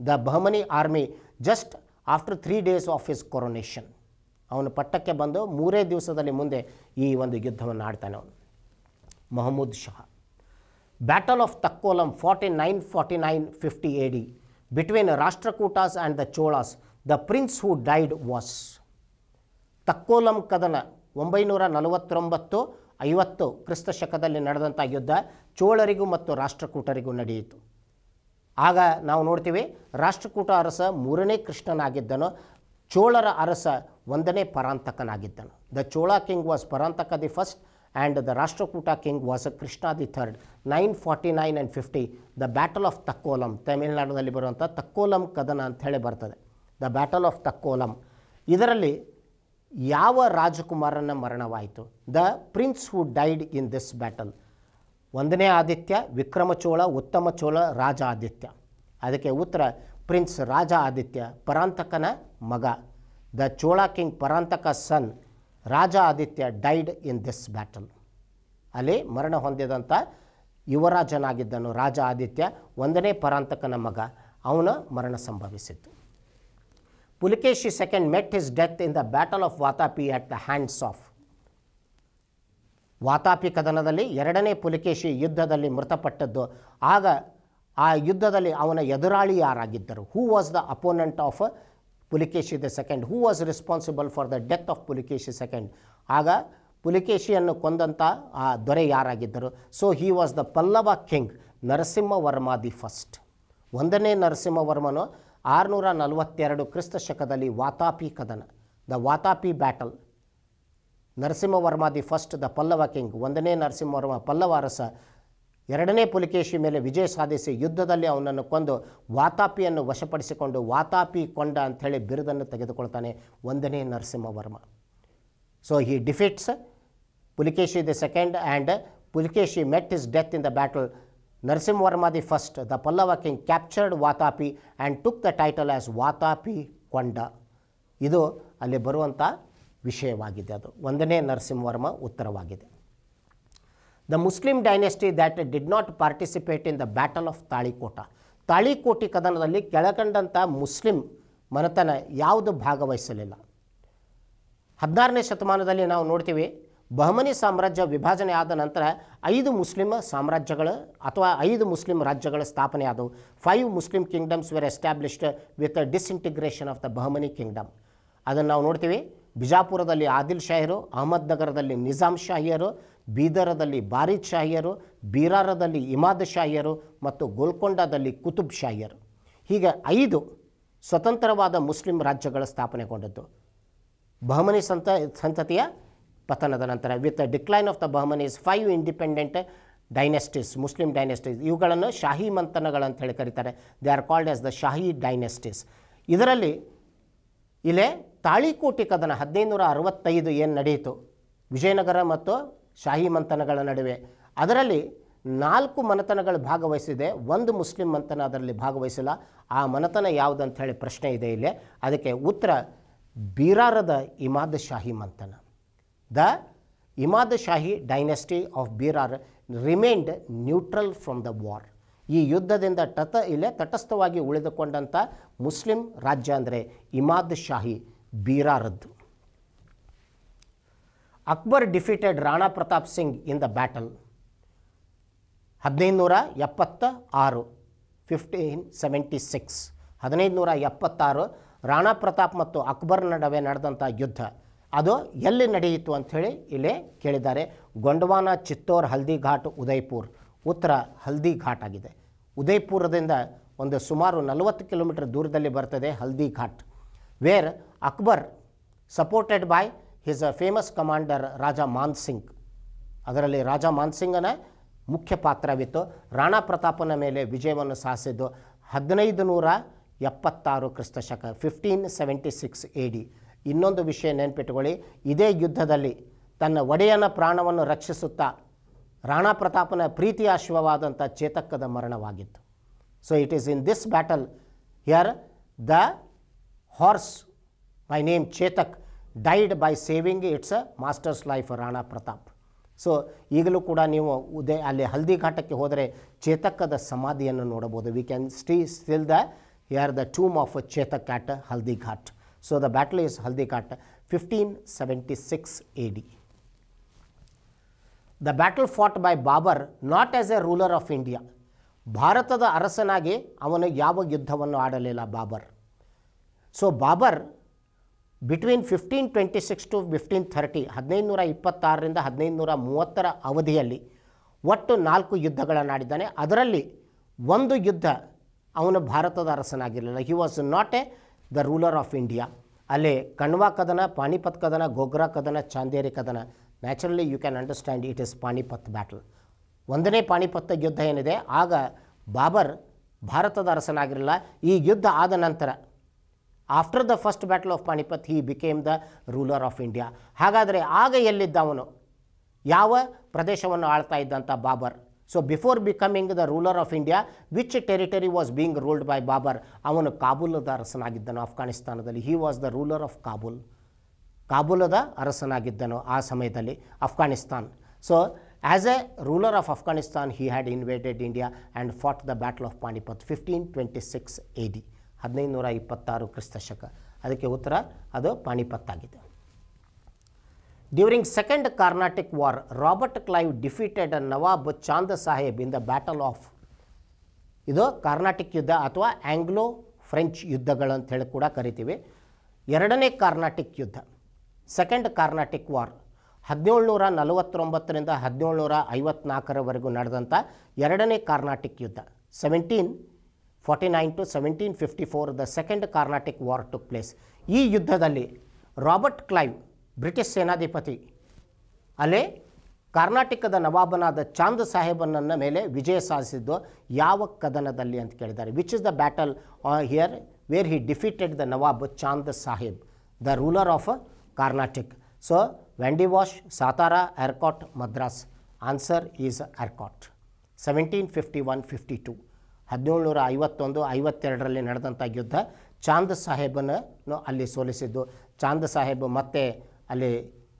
[SPEAKER 1] the Bahmani army just after three days of his coronation ಅವನು ಪಟ್ಟಕ್ಕೆ ಬಂದು ಮೂರೇ ದಿವಸದಲ್ಲಿ ಮುಂದೆ ಈ ಒಂದು ಯುದ್ಧವನ್ನು ಆಡ್ತಾನೆ ಅವನು Mohammad Shah battle of Takkolam forty nine forty nine fifty A D between Rashtrakutas and the Cholas the prince who died was Takkolam ಕದನ ಒಂಬೈನೂರ ನಲವತ್ತೊಂಬತ್ತು ಐವತ್ತು ಕ್ರಿಸ್ತ ಶಕದಲ್ಲಿ ನಡೆದಂಥ ಯುದ್ಧ ಚೋಳರಿಗೂ ಮತ್ತು ರಾಷ್ಟ್ರಕೂಟರಿಗೂ ನಡೆಯಿತು ಆಗ ನಾವು ನೋಡ್ತೀವಿ ರಾಷ್ಟ್ರಕೂಟ ಅರಸ ಮೂರನೇ ಕೃಷ್ಣನಾಗಿದ್ದನು ಚೋಳರ ಅರಸ ಒಂದನೇ ಪರಾಂತಕನಾಗಿದ್ದನು the Chola king was Parantaka the first and the Rashtrakuta king was Krishna the third nine forty nine and fifty the battle of Takkolam ತಮಿಳುನಾಡಿನಲ್ಲಿ ಬರುವಂಥ ತಕ್ಕೋಲಂ ಕದನ ಅಂತ ಹೇಳಿ ಬರ್ತದೆ ದ ಬ್ಯಾಟಲ್ ಆಫ್ ತಕ್ಕೋಲಂ ಇದರಲ್ಲಿ ಯಾವ ರಾಜಕುಮಾರನ ಮರಣವಾಯಿತು the prince who died in this battle ಒಂದನೇ ಆದಿತ್ಯ ವಿಕ್ರಮ ಚೋಳ ಉತ್ತಮ ಚೋಳ ರಾಜ ಆದಿತ್ಯ ಅದಕ್ಕೆ ಉತ್ತರ ಪ್ರಿನ್ಸ್ ರಾಜ ಆದಿತ್ಯ ಪರಾಂತಕನ ಮಗ the Chola king Parantaka son Raja Aditya died in this battle ಅಲ್ಲಿ ಮರಣ ಹೊಂದಿದಂಥ ಯುವರಾಜನಾಗಿದ್ದನು ರಾಜ ಆದಿತ್ಯ ಒಂದನೇ ಪರಾಂತಕನ ಮಗ ಅವನ ಮರಣ ಸಂಭವಿಸಿತ್ತು Pulakeshi II met his death in the Battle of Vatapi at the hands of. Vatapi ಕದನದಲ್ಲಿ ಎರಡನೇ ಪುಲಿಕೇಶಿ ಯುದ್ಧದಲ್ಲಿ ಮೃತಪಟ್ಟದ್ದು ಆಗ ಆ ಯುದ್ಧದಲ್ಲಿ ಅವನ ಎದುರಾಳಿ ಯಾರಾಗಿದ್ದರು who was the opponent of Pulakeshi the second who was responsible for the death of Pulakeshi second ಆಗ ಪುಲಿಕೇಶಿಯನ್ನು ಕೊಂದಂಥ ಆ ದೊರೆ ಯಾರಾಗಿದ್ದರು so he was the Pallava king Narasimhavarma the first ಒಂದನೇ ನರಸಿಂಹವರ್ಮನು ಆರುನೂರ ನಲವತ್ತೆರಡು ಕ್ರಿಸ್ತ ಶಕದಲ್ಲಿ ವಾತಾಪಿ ಕದನ the Vatapi battle Narasimhavarma the first the Pallava king ಒಂದನೇ ನರಸಿಂಹವರ್ಮ ಪಲ್ಲವ ಅರಸ ಎರಡನೇ ಪುಲಿಕೇಶಿ ಮೇಲೆ ವಿಜಯ ಸಾಧಿಸಿ ಯುದ್ಧದಲ್ಲಿ ಅವನನ್ನು ಕೊಂದು ವಾತಾಪಿಯನ್ನು ವಶಪಡಿಸಿಕೊಂಡು ವಾತಾಪಿ ಕೊಂಡ ಅಂಥೇಳಿ ಬಿರುದನ್ನು ತೆಗೆದುಕೊಳ್ತಾನೆ ಒಂದನೇ Narasimhavarma so he defeats Pulakeshi the second and Pulakeshi met his death in the battle Narasimha the first the Pallava king, captured Watapi and took the title as Vatapikonda ಇದು ಅಲ್ಲಿ ಬರುವಂಥ ವಿಷಯವಾಗಿದೆ ಅದು ಒಂದನೇ ನರಸಿಂಹವರ್ಮ ಉತ್ತರವಾಗಿದೆ the Muslim dynasty that did not participate in the battle of Talikota Talikoti ಕದನದಲ್ಲಿ ಕೆಳಕಂಡಂಥ Muslim ಮನತನ ಯಾವುದು ಭಾಗವಹಿಸಲಿಲ್ಲ ಹದಿನಾರನೇ ಶತಮಾನದಲ್ಲಿ ನಾವು ನೋಡ್ತೀವಿ ಬಹಮನಿ ಸಾಮ್ರಾಜ್ಯ ವಿಭಜನೆ ಆದ ನಂತರ ಐದು ಮುಸ್ಲಿಂ ಸಾಮ್ರಾಜ್ಯಗಳು ಅಥವಾ ಐದು ಮುಸ್ಲಿಂ ರಾಜ್ಯಗಳ ಸ್ಥಾಪನೆ ಆದವು five Muslim kingdoms were established with disintegration of the Bahmani kingdom ಅದನ್ನು ನಾವು ನೋಡ್ತೀವಿ ಬಿಜಾಪುರದಲ್ಲಿ ಆದಿಲ್ ಶಾಹಿರು ಅಹಮದ್ ನಗರದಲ್ಲಿ ನಿಜಾಮ್ ಶಾಹಿಯರು ಬೀದರದಲ್ಲಿ ಬಾರಿದ್ ಶಾಹಿಯರು ಬೀರಾರದಲ್ಲಿ ಇಮಾದ್ ಶಾಹಿಯರು ಮತ್ತು ಗೋಲ್ಕೊಂಡದಲ್ಲಿ ಕುತುಬ್ ಶಾಹಿಯರು ಹೀಗೆ ಐದು ಸ್ವತಂತ್ರವಾದ ಮುಸ್ಲಿಂ ರಾಜ್ಯಗಳ ಸ್ಥಾಪನೆಗೊಂಡದ್ದು ಬಹಮನಿ ಸಂತ ಸಂತತಿಯ ಪತನದ ನಂತರ with decline of the Bahmanis five independent dynasties Muslim dynasties ಇವುಗಳನ್ನು ಶಾಹಿ ಮಂಥನಗಳಂತ ಹೇಳಿ ಕರೀತಾರೆ they are called as the Shahi dynasties ಇದರಲ್ಲಿ ಇಲ್ಲೇ ತಾಳಿಕೋಟಿ ಕದನ ಹದಿನೈದುನೂರ ಅರವತ್ತೈದು ಏನು ನಡೆಯಿತು ವಿಜಯನಗರ ಮತ್ತು ಶಾಹಿ ಮಂಥನಗಳ ನಡುವೆ ಅದರಲ್ಲಿ ನಾಲ್ಕು ಮನತನಗಳು ಭಾಗವಹಿಸಿದೆ ಒಂದು ಮುಸ್ಲಿಂ ಮಂಥನ ಅದರಲ್ಲಿ ಭಾಗವಹಿಸಿಲ್ಲ ಆ ಮನತನ ಯಾವುದಂತ ಹೇಳಿ ಪ್ರಶ್ನೆ ಇದೆ ಇಲ್ಲಿ ಅದಕ್ಕೆ ಉತ್ತರ ಬೀರಾರದ ಇಮಾದ್ ಶಾಹಿ ಮಂಥನ The Imad Shahi dynasty of Birar remained neutral from the war. ಈ ಯುದ್ಧದಿಂದ ತತ ಇಲ್ಲೇ ತಟಸ್ಥವಾಗಿ ಉಳಿದುಕೊಂಡಂಥ ಮುಸ್ಲಿಂ ರಾಜ್ಯ ಅಂದರೆ ಇಮಾದ್ ಶಾಹಿ ಬೀರಾರದ್ದು Akbar defeated Rana Pratap Singh in the battle ಹದಿನೈದು ನೂರ ಎಪ್ಪತ್ತ ಆರು ಫಿಫ್ಟೀನ್ ಸೆವೆಂಟಿ ಸಿಕ್ಸ್ ಹದಿನೈದು ನೂರ ಎಪ್ಪತ್ತಾರು ರಾಣಾ ಪ್ರತಾಪ್ ಮತ್ತು ಅಕ್ಬರ್ ನಡುವೆ ನಡೆದಂಥ ಯುದ್ಧ ಅದು ಎಲ್ಲಿ ನಡೆಯಿತು ಅಂಥೇಳಿ ಇಲ್ಲಿ ಕೇಳಿದ್ದಾರೆ ಗೊಂಡವಾನ ಚಿತ್ತೋರ್ ಹಲ್ದಿ ಘಾಟ್ ಉದಯ್ಪುರ್ ಉತ್ತರ ಹಲ್ದಿ ಘಾಟ್ ಆಗಿದೆ ಉದಯ್ಪುರದಿಂದ ಒಂದು ಸುಮಾರು ನಲವತ್ತು ಕಿಲೋಮೀಟರ್ ದೂರದಲ್ಲಿ ಬರ್ತದೆ Haldi Ghat where Akbar supported by his a famous commander Raja Mansingh ಅದರಲ್ಲಿ ರಾಜಾ ಮಾನ್ಸಿಂಗನ ಮುಖ್ಯ ಪಾತ್ರವಿತ್ತು ರಾಣಾ ಪ್ರತಾಪನ ಮೇಲೆ ವಿಜಯವನ್ನು ಸಾಧಿಸಿದ್ದು ಹದಿನೈದು ನೂರ ಎಪ್ಪತ್ತಾರು ಕ್ರಿಸ್ತ ಶಕ fifteen seventy six A D ಇನ್ನೊಂದು ವಿಷಯ ನೆನ್ಪಿಟ್ಕೊಳ್ಳಿ ಇದೇ ಯುದ್ಧದಲ್ಲಿ ತನ್ನ ಒಡೆಯನ ಪ್ರಾಣವನ್ನು ರಕ್ಷಿಸುತ್ತಾ ರಾಣಾ ಪ್ರತಾಪನ ಪ್ರೀತಿ ಅಶ್ವವಾದಂಥ ಚೇತಕ್ಕದ ಮರಣವಾಗಿತ್ತು so it is in this battle here the horse my name Chetak died by saving its a master's life Rana Pratap so ಈಗಲೂ ಕೂಡ ನೀವು ಉದಯ ಅಲ್ಲಿ ಹಲ್ದಿ ಘಾಟಕ್ಕೆ ಹೋದರೆ ಚೇತಕ್ಕದ ಸಮಾಧಿಯನ್ನು ನೋಡಬಹುದು ವಿ ಕ್ಯಾನ್ ಸ್ಟೀ still the here the tomb of Chetak at Haldi Ghat So, the battle is Haldikat 1576 AD. The battle fought by Babar not as a ruler of India. ಭಾರತದ ಅರಸನಾಗಿ ಅವನು ಯಾವ ಯುದ್ಧವನ್ನು ಆಡಲಿಲ್ಲ Babur so Babur between fifteen twenty six to fifteen thirty ಹದಿನೈದು ನೂರ ಇಪ್ಪತ್ತಾರರಿಂದ ಹದಿನೈದು ನೂರ ಮೂವತ್ತರ ಅವಧಿಯಲ್ಲಿ ಒಟ್ಟು ನಾಲ್ಕು ಯುದ್ಧಗಳನ್ನು ಆಡಿದ್ದಾನೆ ಅದರಲ್ಲಿ ಒಂದು ಯುದ್ಧ ಅವನು ಭಾರತದ ಅರಸನಾಗಿರಲಿಲ್ಲ he was not a the ruler of India ಅಲ್ಲಿ ಕಣ್ವಾ ಕದನ ಪಾಣಿಪತ್ ಕದನ ಗೋಗ್ರಾ ಕದನ ಚಾಂದೇರಿ ಕದನ naturally you can understand it is Panipat battle ಒಂದನೇ ಪಾಣಿಪತ್ ಯುದ್ಧ ಏನಿದೆ ಆಗ ಬಾಬರ್ ಭಾರತದ ಅರಸನಾಗಿರಲಿಲ್ಲ ಈ ಯುದ್ಧ ಆದ ನಂತರ after the first battle of Panipat he became the ruler of India ಹಾಗಾದರೆ ಆಗ ಎಲ್ಲಿದ್ದ ಅವನು ಯಾವ ಪ್ರದೇಶವನ್ನು ಆಳ್ತಾ ಇದ್ದಂಥ Babur so before becoming the ruler of India which territory was being ruled by Babur ಅವನು ಕಾಬೂಲದ ಅರಸನಾಗಿದ್ದನು ಅಫ್ಘಾನಿಸ್ತಾನದಲ್ಲಿ he was the ruler of Kabul ಕಾಬೂಲದ ಅರಸನಾಗಿದ್ದನು ಆ ಸಮಯದಲ್ಲಿ Afghanistan so as a ruler of Afghanistan he had invaded India and fought the battle of Panipat fifteen twenty six A D ಹದಿನೈದು ನೂರ ಇಪ್ಪತ್ತಾರು ಕ್ರಿಸ್ತಶಕ ಅದಕ್ಕೆ ಉತ್ತರ ಅದು ಪಾಣಿಪತ್ ಆಗಿದೆ During Second Carnatic War, Robert Clive defeated Nawab Chand Saheb in the Battle of ಇದು ಕಾರ್ನಾಟಿಕ್ ಯುದ್ಧ ಅಥವಾ ಆಂಗ್ಲೋ ಫ್ರೆಂಚ್ ಯುದ್ಧಗಳಂತ ಹೇಳಿ ಕೂಡ ಕರಿತೀವಿ ಎರಡನೇ ಕಾರ್ನಾಟಿಕ್ ಯುದ್ಧ ಸೆಕೆಂಡ್ ಕಾರ್ನಾಟಿಕ್ ವಾರ್ ಹದಿನೇಳುನೂರ ನಲವತ್ತೊಂಬತ್ತರಿಂದ ಹದಿನೇಳುನೂರ ಐವತ್ನಾಲ್ಕರವರೆಗೂ ನಡೆದಂಥ ಎರಡನೇ ಕಾರ್ನಾಟಿಕ್ ಯುದ್ಧ seventeen forty nine to seventeen fifty four the second Carnatic war took place ಈ ಯುದ್ಧದಲ್ಲಿ ರಾಬರ್ಟ್ ಕ್ಲೈವ್ ಬ್ರಿಟಿಷ್ ಸೇನಾಧಿಪತಿ ಅಲ್ಲೇ ಕರ್ನಾಟಕದ ನವಾಬನಾದ ಚಾಂದ್ ಸಾಹೇಬನನ್ನ ಮೇಲೆ ವಿಜಯ ಸಾಧಿಸಿದ್ದು ಯಾವ ಕದನದಲ್ಲಿ ಅಂತ ಕೇಳಿದ್ದಾರೆ which is the battle uh here where he defeated the nawab Chand Sahib the ruler of Carnatic so Wandiwash Satara Arcot Madras answer is Arcot seventeen fifty one fifty two ನೂರ ಐವತ್ತೊಂದು ಐವತ್ತೆರಡರಲ್ಲಿ ನಡೆದಂಥ ಯುದ್ಧ ಚಾಂದ್ ಸಾಹೇಬನ್ನು ಅಲ್ಲಿ ಸೋಲಿಸಿದ್ದು ಚಾಂದ್ ಸಾಹೇಬ್ ಮತ್ತೆ ಅಲ್ಲಿ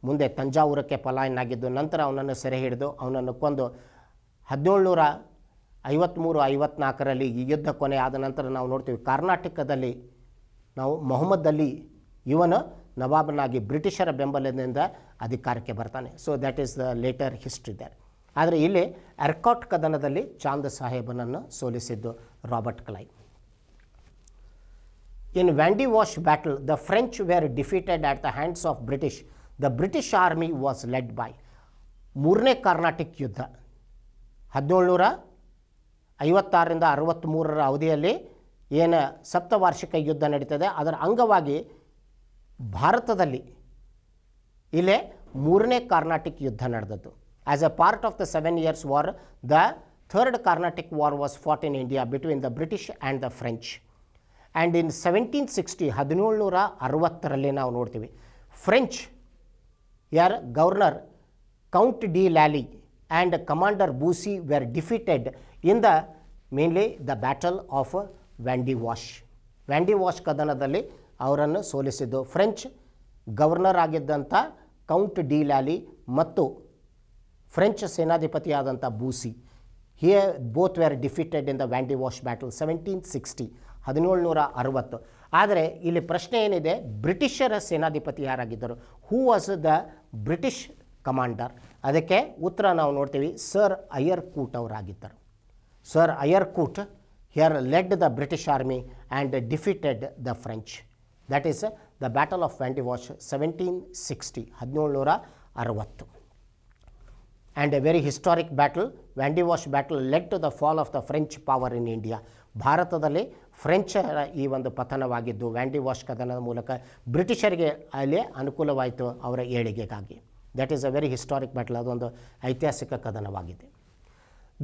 [SPEAKER 1] ಮುಂದೆ ತಂಜಾವೂರಕ್ಕೆ ಪಲಾಯನಾಗಿದ್ದು ನಂತರ ಅವನನ್ನು ಸೆರೆ ಹಿಡಿದು ಅವನನ್ನು ಕೊಂದು ಹದಿನೇಳುನೂರ ಐವತ್ತ್ಮೂರು ಐವತ್ನಾಲ್ಕರಲ್ಲಿ ಈ ಯುದ್ಧ ಕೊನೆ ಆದ ನಂತರ ನಾವು ನೋಡ್ತೀವಿ ಕರ್ನಾಟಕದಲ್ಲಿ ನಾವು ಮೊಹಮ್ಮದ್ ಅಲಿ ಇವನು ನವಾಬನಾಗಿ ಬ್ರಿಟಿಷರ ಬೆಂಬಲದಿಂದ ಅಧಿಕಾರಕ್ಕೆ ಬರ್ತಾನೆ so that is the later history there ಆದರೆ ಇಲ್ಲಿ ಅರ್ಕಾಟ್ ಕದನದಲ್ಲಿ ಚಾಂದ್ ಸಾಹೇಬನನ್ನು ಸೋಲಿಸಿದ್ದು Robert Clive in Wandiwash de battle the French French were defeated at the hands of British. The British army was led by ಮೂರನೇ ಕಾರ್ನಾಟಿಕ್ ಯುದ್ಧ ಹದಿನೇಳು ನೂರ ಐವತ್ತಾರರಿಂದ ಅರವತ್ತ್ಮೂರರ ಅವಧಿಯಲ್ಲಿ ಏನು ಸಪ್ತವಾರ್ಷಿಕ ಯುದ್ಧ ನಡೀತದೆ ಅದರ ಅಂಗವಾಗಿ ಭಾರತದಲ್ಲಿ ಇಲ್ಲೇ ಮೂರನೇ ಕಾರ್ನಾಟಿಕ್ ಯುದ್ಧ ನಡೆದದ್ದು as a part of the seven years war the third Carnatic war was fought in India between the British and the French and in seventeen sixty ಹದಿನೇಳುನೂರ ಅರವತ್ತರಲ್ಲಿ ನಾವು ನೋಡ್ತೀವಿ ಫ್ರೆಂಚ್ ಯಾರ್ governor Count de Lally and commander Bussy were defeated in the mainly the battle of Wandiwash Wandiwash ಕದನದಲ್ಲಿ ಅವರನ್ನು ಸೋಲಿಸಿದ್ದು French governor ಆಗಿದ್ದಂಥ Count de Lally ಮತ್ತು ಫ್ರೆಂಚ್ ಸೇನಾಧಿಪತಿಯಾದಂಥ Bussy here both wear defeated in the Wandiwash battle seventeen sixty ಹದಿನೇಳುನೂರ ಅರವತ್ತು ಆದರೆ ಇಲ್ಲಿ ಪ್ರಶ್ನೆ ಏನಿದೆ ಬ್ರಿಟಿಷರ ಸೇನಾಧಿಪತಿ ಯಾರಾಗಿದ್ದರು who was the British commander ಅದಕ್ಕೆ ಉತ್ತರ ನಾವು ನೋಡ್ತೀವಿ ಸರ್ ಅಯ್ಯರ್ಕೂಟ್ ಅವರಾಗಿದ್ದರು sir Eyre Coote here led the British army and defeated the French that is the battle of Wandiwash seventeen sixty ಹದಿನೇಳು ನೂರ ಅರವತ್ತು and a very historic battle Wandiwash battle led to the fall of the French power in India ಭಾರತದಲ್ಲಿ French ಈ ಒಂದು ಪತನವಾಗಿದ್ದು ವ್ಯಾಂಡಿ wash ಕದನದ ಮೂಲಕ ಬ್ರಿಟಿಷರಿಗೆ ಅಲ್ಲಿ ಅನುಕೂಲವಾಯಿತು ಅವರ ಏಳಿಗೆಗಾಗಿ that is a very historic battle ಅದೊಂದು ಐತಿಹಾಸಿಕ ಕದನವಾಗಿದೆ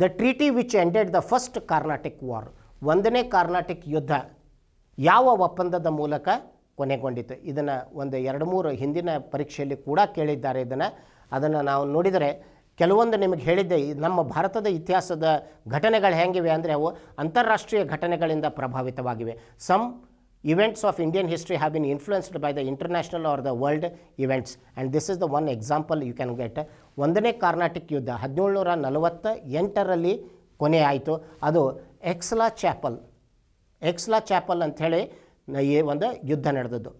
[SPEAKER 1] the treaty which ended the first Carnatic war ಒಂದನೇ ಕಾರ್ನಾಟಿಕ್ ಯುದ್ಧ ಯಾವ ಒಪ್ಪಂದದ ಮೂಲಕ ಕೊನೆಗೊಂಡಿತು ಇದನ್ನು ಒಂದು ಎರಡು ಮೂರು ಹಿಂದಿನ ಪರೀಕ್ಷೆಯಲ್ಲಿ ಕೂಡ ಕೇಳಿದ್ದಾರೆ ಇದನ್ನು ಅದನ್ನು ನಾವು ನೋಡಿದರೆ ಕೆಲವೊಂದು ನಿಮಗೆ ಹೇಳಿದ್ದೆ ನಮ್ಮ ಭಾರತದ ಇತಿಹಾಸದ ಘಟನೆಗಳು ಹೇಗಿವೆ ಅಂದರೆ ಅವು ಅಂತಾರಾಷ್ಟ್ರೀಯ ಘಟನೆಗಳಿಂದ ಪ್ರಭಾವಿತವಾಗಿವೆ some events of Indian history have been influenced by the international or the world events and this is the one example you can get ಒಂದನೇ ಕಾರ್ನಾಟಿಕ್ ಯುದ್ಧ ಹದಿನೇಳುನೂರ ನಲವತ್ತ ಎಂಟರಲ್ಲಿ ಕೊನೆ ಆಯಿತು ಅದು ಎಕ್ಸ್ಲಾ ಚಾಪಲ್ ಎಕ್ಸ್ಲಾ ಚಾಪಲ್ ಅಂಥೇಳಿ ಒಂದು ಯುದ್ಧ ನಡೆದದ್ದು